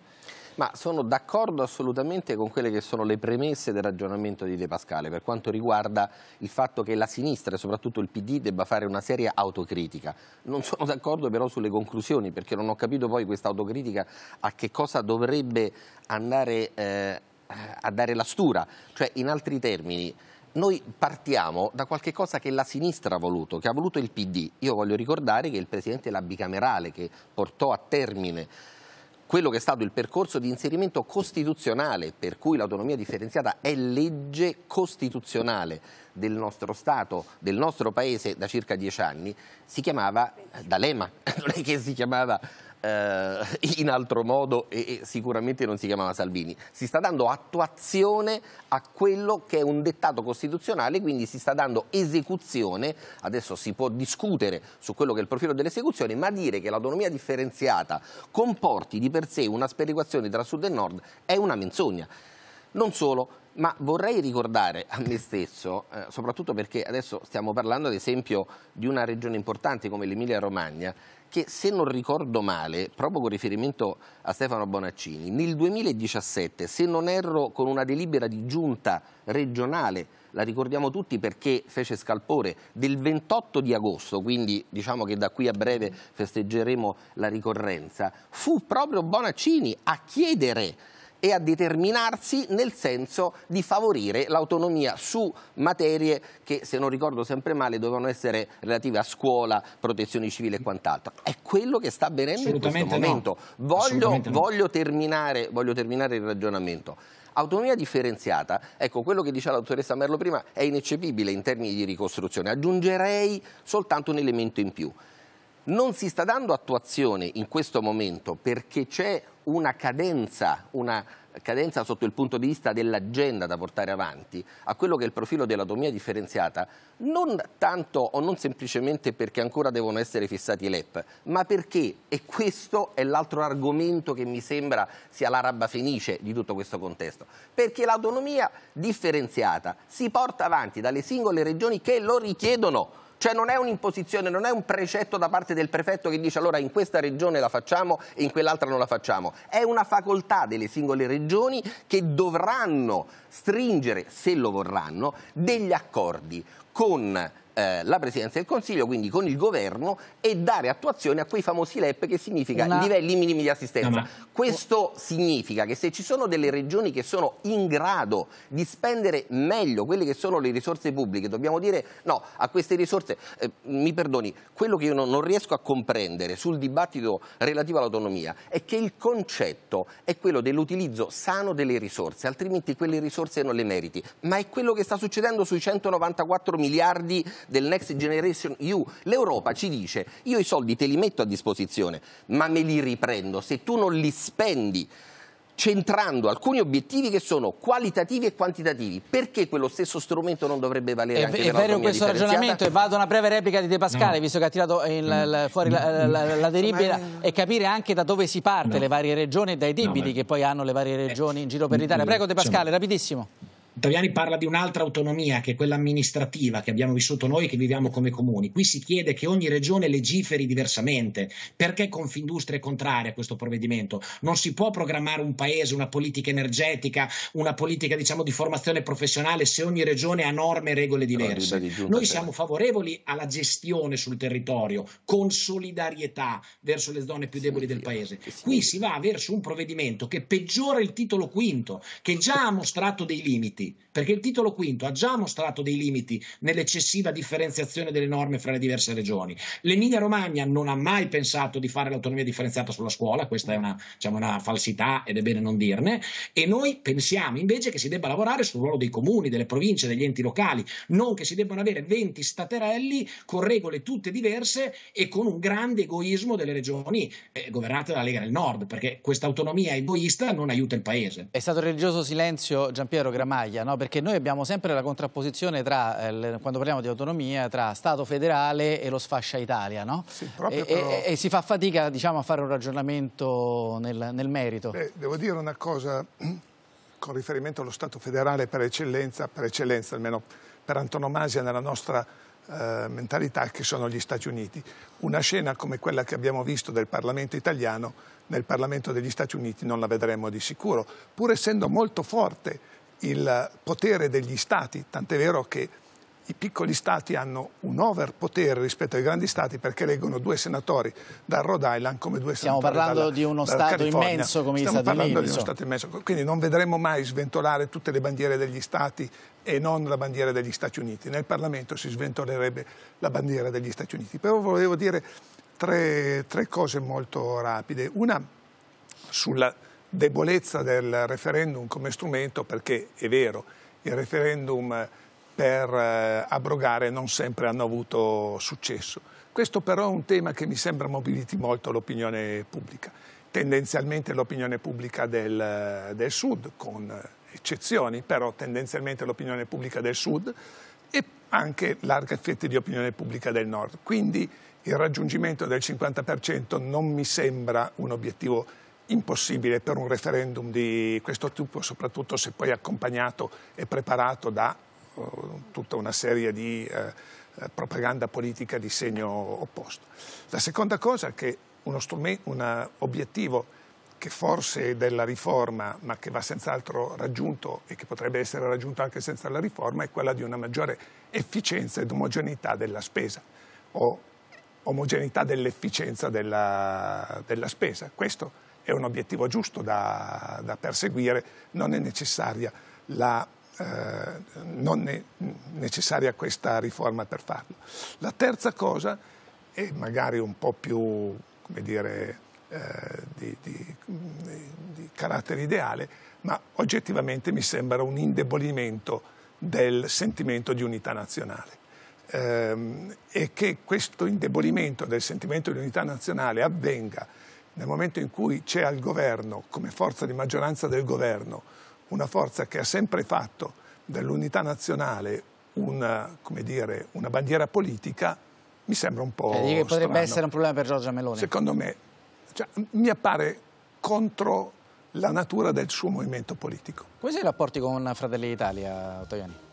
Ma sono d'accordo assolutamente con quelle che sono le premesse del ragionamento di De Pascale per quanto riguarda il fatto che la sinistra e soprattutto il PD debba fare una seria autocritica. Non sono d'accordo però sulle conclusioni perché non ho capito poi questa autocritica a che cosa dovrebbe andare eh, a dare la stura. Cioè in altri termini noi partiamo da qualche cosa che la sinistra ha voluto, che ha voluto il PD. Io voglio ricordare che il Presidente della bicamerale che portò a termine quello che è stato il percorso di inserimento costituzionale, per cui l'autonomia differenziata è legge costituzionale del nostro Stato, del nostro Paese da circa dieci anni, si chiamava eh, D'Alema, non è che si chiamava eh, in altro modo e, e sicuramente non si chiamava Salvini. Si sta dando attuazione a quello che è un dettato costituzionale, quindi si sta dando esecuzione, adesso si può discutere su quello che è il profilo dell'esecuzione, ma dire che l'autonomia differenziata comporti di per sé una sperequazione tra sud e nord è una menzogna. Non solo, ma vorrei ricordare a me stesso, eh, soprattutto perché adesso stiamo parlando ad esempio di una regione importante come l'Emilia Romagna, che se non ricordo male, proprio con riferimento a Stefano Bonaccini, nel 2017, se non erro con una delibera di giunta regionale, la ricordiamo tutti perché fece scalpore, del 28 di agosto, quindi diciamo che da qui a breve festeggeremo la ricorrenza, fu proprio Bonaccini a chiedere e a determinarsi nel senso di favorire l'autonomia su materie che, se non ricordo sempre male, dovevano essere relative a scuola, protezione civile e quant'altro. È quello che sta avvenendo in questo momento. No. Voglio, voglio, no. terminare, voglio terminare il ragionamento. Autonomia differenziata, ecco quello che diceva la dottoressa Merlo prima è ineccepibile in termini di ricostruzione, aggiungerei soltanto un elemento in più. Non si sta dando attuazione in questo momento perché c'è una cadenza, una cadenza sotto il punto di vista dell'agenda da portare avanti a quello che è il profilo dell'autonomia differenziata, non tanto o non semplicemente perché ancora devono essere fissati i LEP, ma perché, e questo è l'altro argomento che mi sembra sia la rabba fenice di tutto questo contesto, perché l'autonomia differenziata si porta avanti dalle singole regioni che lo richiedono cioè non è un'imposizione, non è un precetto da parte del prefetto che dice allora in questa regione la facciamo e in quell'altra non la facciamo. È una facoltà delle singole regioni che dovranno stringere, se lo vorranno, degli accordi con eh, la Presidenza del Consiglio, quindi con il governo e dare attuazione a quei famosi LEP che significa Una... livelli minimi di assistenza. Una... Questo significa che se ci sono delle regioni che sono in grado di spendere meglio quelle che sono le risorse pubbliche, dobbiamo dire no a queste risorse, eh, mi perdoni, quello che io non riesco a comprendere sul dibattito relativo all'autonomia è che il concetto è quello dell'utilizzo sano delle risorse, altrimenti quelle risorse non le meriti, ma è quello che sta succedendo sui 194 miliardi del Next Generation EU. L'Europa ci dice io i soldi te li metto a disposizione, ma me li riprendo se tu non li spendi centrando alcuni obiettivi che sono qualitativi e quantitativi. Perché quello stesso strumento non dovrebbe valere è, anche per È vero questo ragionamento e vado a una breve replica di De Pascale, no. Mm. visto che ha tirato il, no. Mm. fuori no. La, la, la, deriva e capire anche da dove si parte, le varie regioni e dai debiti che poi hanno le varie regioni in giro per mm, l'Italia. Prego De Pascale, rapidissimo. Taviani parla di un'altra autonomia che è quella amministrativa che abbiamo vissuto noi e che viviamo come comuni. Qui si chiede che ogni regione legiferi diversamente. Perché Confindustria è contraria a questo provvedimento? Non si può programmare un paese, una politica energetica, una politica diciamo, di formazione professionale se ogni regione ha norme e regole diverse. Noi siamo favorevoli alla gestione sul territorio con solidarietà verso le zone più deboli del paese. Qui si va verso un provvedimento che peggiora il titolo quinto, che già ha mostrato dei limiti Almighty perché il titolo quinto ha già mostrato dei limiti nell'eccessiva differenziazione delle norme fra le diverse regioni. L'Emilia Romagna non ha mai pensato di fare l'autonomia differenziata sulla scuola, questa è una, diciamo, una falsità ed è bene non dirne, e noi pensiamo invece che si debba lavorare sul ruolo dei comuni, delle province, degli enti locali, non che si debbano avere 20 staterelli con regole tutte diverse e con un grande egoismo delle regioni eh, governate dalla Lega del Nord, perché questa autonomia egoista non aiuta il paese. È stato religioso silenzio Giampiero Gramaglia, no? perché noi abbiamo sempre la contrapposizione tra, eh, quando parliamo di autonomia, tra Stato federale e lo sfascia Italia, no? Sì, e, però... e, e, si fa fatica diciamo, a fare un ragionamento nel, nel merito. Beh, devo dire una cosa con riferimento allo Stato federale per eccellenza, per eccellenza almeno per antonomasia nella nostra eh, mentalità che sono gli Stati Uniti. Una scena come quella che abbiamo visto del Parlamento italiano nel Parlamento degli Stati Uniti non la vedremo di sicuro, pur essendo molto forte il potere degli stati, tant'è vero che i piccoli stati hanno un overpotere rispetto ai grandi stati perché eleggono due senatori dal Rhode Island come due Stiamo senatori parlando dalla, di uno Stato immenso come Stiamo gli Stati parlando di uno Stato immenso, quindi non vedremo mai sventolare tutte le bandiere degli Stati e non la bandiera degli Stati Uniti. Nel Parlamento si sventolerebbe la bandiera degli Stati Uniti. Però volevo dire tre, tre cose molto rapide. Una sulla debolezza del referendum come strumento perché è vero, il referendum eh, per eh, abrogare non sempre hanno avuto successo. Questo però è un tema che mi sembra mobiliti molto l'opinione pubblica, tendenzialmente l'opinione pubblica del, eh, del Sud, con eccezioni, però tendenzialmente l'opinione pubblica del Sud e anche larghe fette di opinione pubblica del Nord. Quindi il raggiungimento del 50% non mi sembra un obiettivo impossibile per un referendum di questo tipo, soprattutto se poi accompagnato e preparato da eh, tutta una serie di uh, propaganda politica di segno opposto. La seconda cosa è che un obiettivo che forse è della riforma, ma che va senz'altro raggiunto e che potrebbe essere raggiunto anche senza la riforma, è quella di una maggiore efficienza ed omogeneità della spesa o omogeneità dell'efficienza della, della spesa. Questo è è un obiettivo giusto da, da perseguire, non è necessaria la eh, non è necessaria questa riforma per farlo. La terza cosa, e magari un po' più come dire, eh, di, di, di, carattere ideale, ma oggettivamente mi sembra un indebolimento del sentimento di unità nazionale. Ehm, e che questo indebolimento del sentimento di unità nazionale avvenga nel momento in cui c'è al governo, come forza di maggioranza del governo, una forza che ha sempre fatto dell'unità nazionale una, dire, una, bandiera politica, mi sembra un po' cioè, Potrebbe strano. essere un problema per Giorgia Meloni. Secondo me, cioè, mi appare contro la natura del suo movimento politico. Quali sono i rapporti con Fratelli d'Italia, Togliani?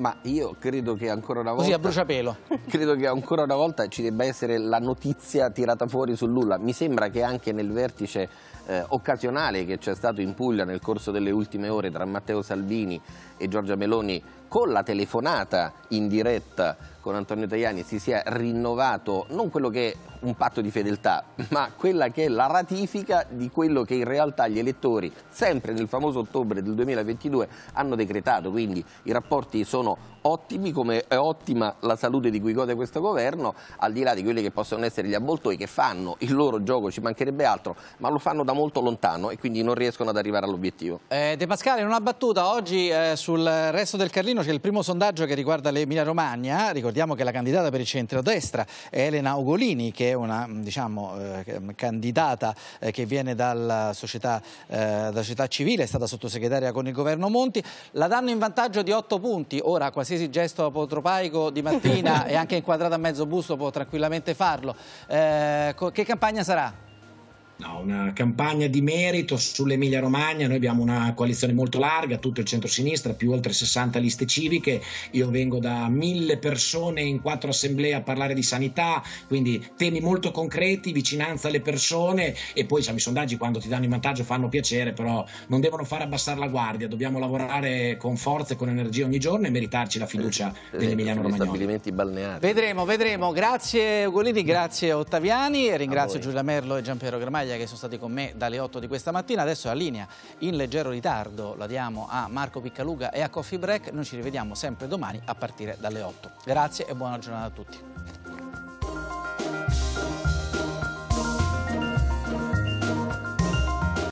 ma io credo che ancora una volta... Così a bruciapelo. Credo che ancora una volta ci debba essere la notizia tirata fuori su Lulla. Mi sembra che anche nel vertice eh, occasionale che c'è stato in Puglia nel corso delle ultime ore tra Matteo Salvini e Giorgia Meloni con la telefonata in diretta con Antonio Tajani si sia rinnovato non quello che è un patto di fedeltà, ma quella che è la ratifica di quello che in realtà gli elettori, sempre nel famoso ottobre del 2022, hanno decretato. Quindi i rapporti sono ottimi, come è ottima la salute di cui gode questo governo, al di là di quelli che possono essere gli avvoltoi che fanno il loro gioco, ci mancherebbe altro, ma lo fanno da molto lontano e quindi non riescono ad arrivare all'obiettivo. Eh, De Pascale, in una battuta, oggi eh, sul resto del Carlino c'è il primo sondaggio che riguarda l'Emilia Romagna, ricordiamo Ricordiamo che la candidata per il centrodestra è Elena Ugolini, che è una mm, diciamo, eh, mm, candidata eh, che viene dalla società, eh, dalla società, civile, è stata sottosegretaria con il governo Monti. La danno in vantaggio di 8 punti. Ora, qualsiasi gesto apotropaico di mattina e anche inquadrato a mezzo busto può tranquillamente farlo. Eh, che campagna sarà? No, una campagna di merito sull'Emilia Romagna, noi abbiamo una coalizione molto larga, tutto il centro-sinistra, più oltre 60 liste civiche, io vengo da mille persone in quattro assemblee a parlare di sanità, quindi temi molto concreti, vicinanza alle persone e poi insomma, i sondaggi quando ti danno in vantaggio fanno piacere, però non devono fare abbassare la guardia, dobbiamo lavorare con forza e con energia ogni giorno e meritarci la fiducia eh, eh dell'Emiliano Romagna. Vedremo, vedremo, grazie Ugolini, grazie Ottaviani, ringrazio Giulia Merlo e Giampiero Gramaglia Italia che sono stati con me dalle 8 di questa mattina. Adesso la linea in leggero ritardo la diamo a Marco Piccaluga e a Coffee Break. Noi ci rivediamo sempre domani a partire dalle 8. Grazie e buona giornata a tutti.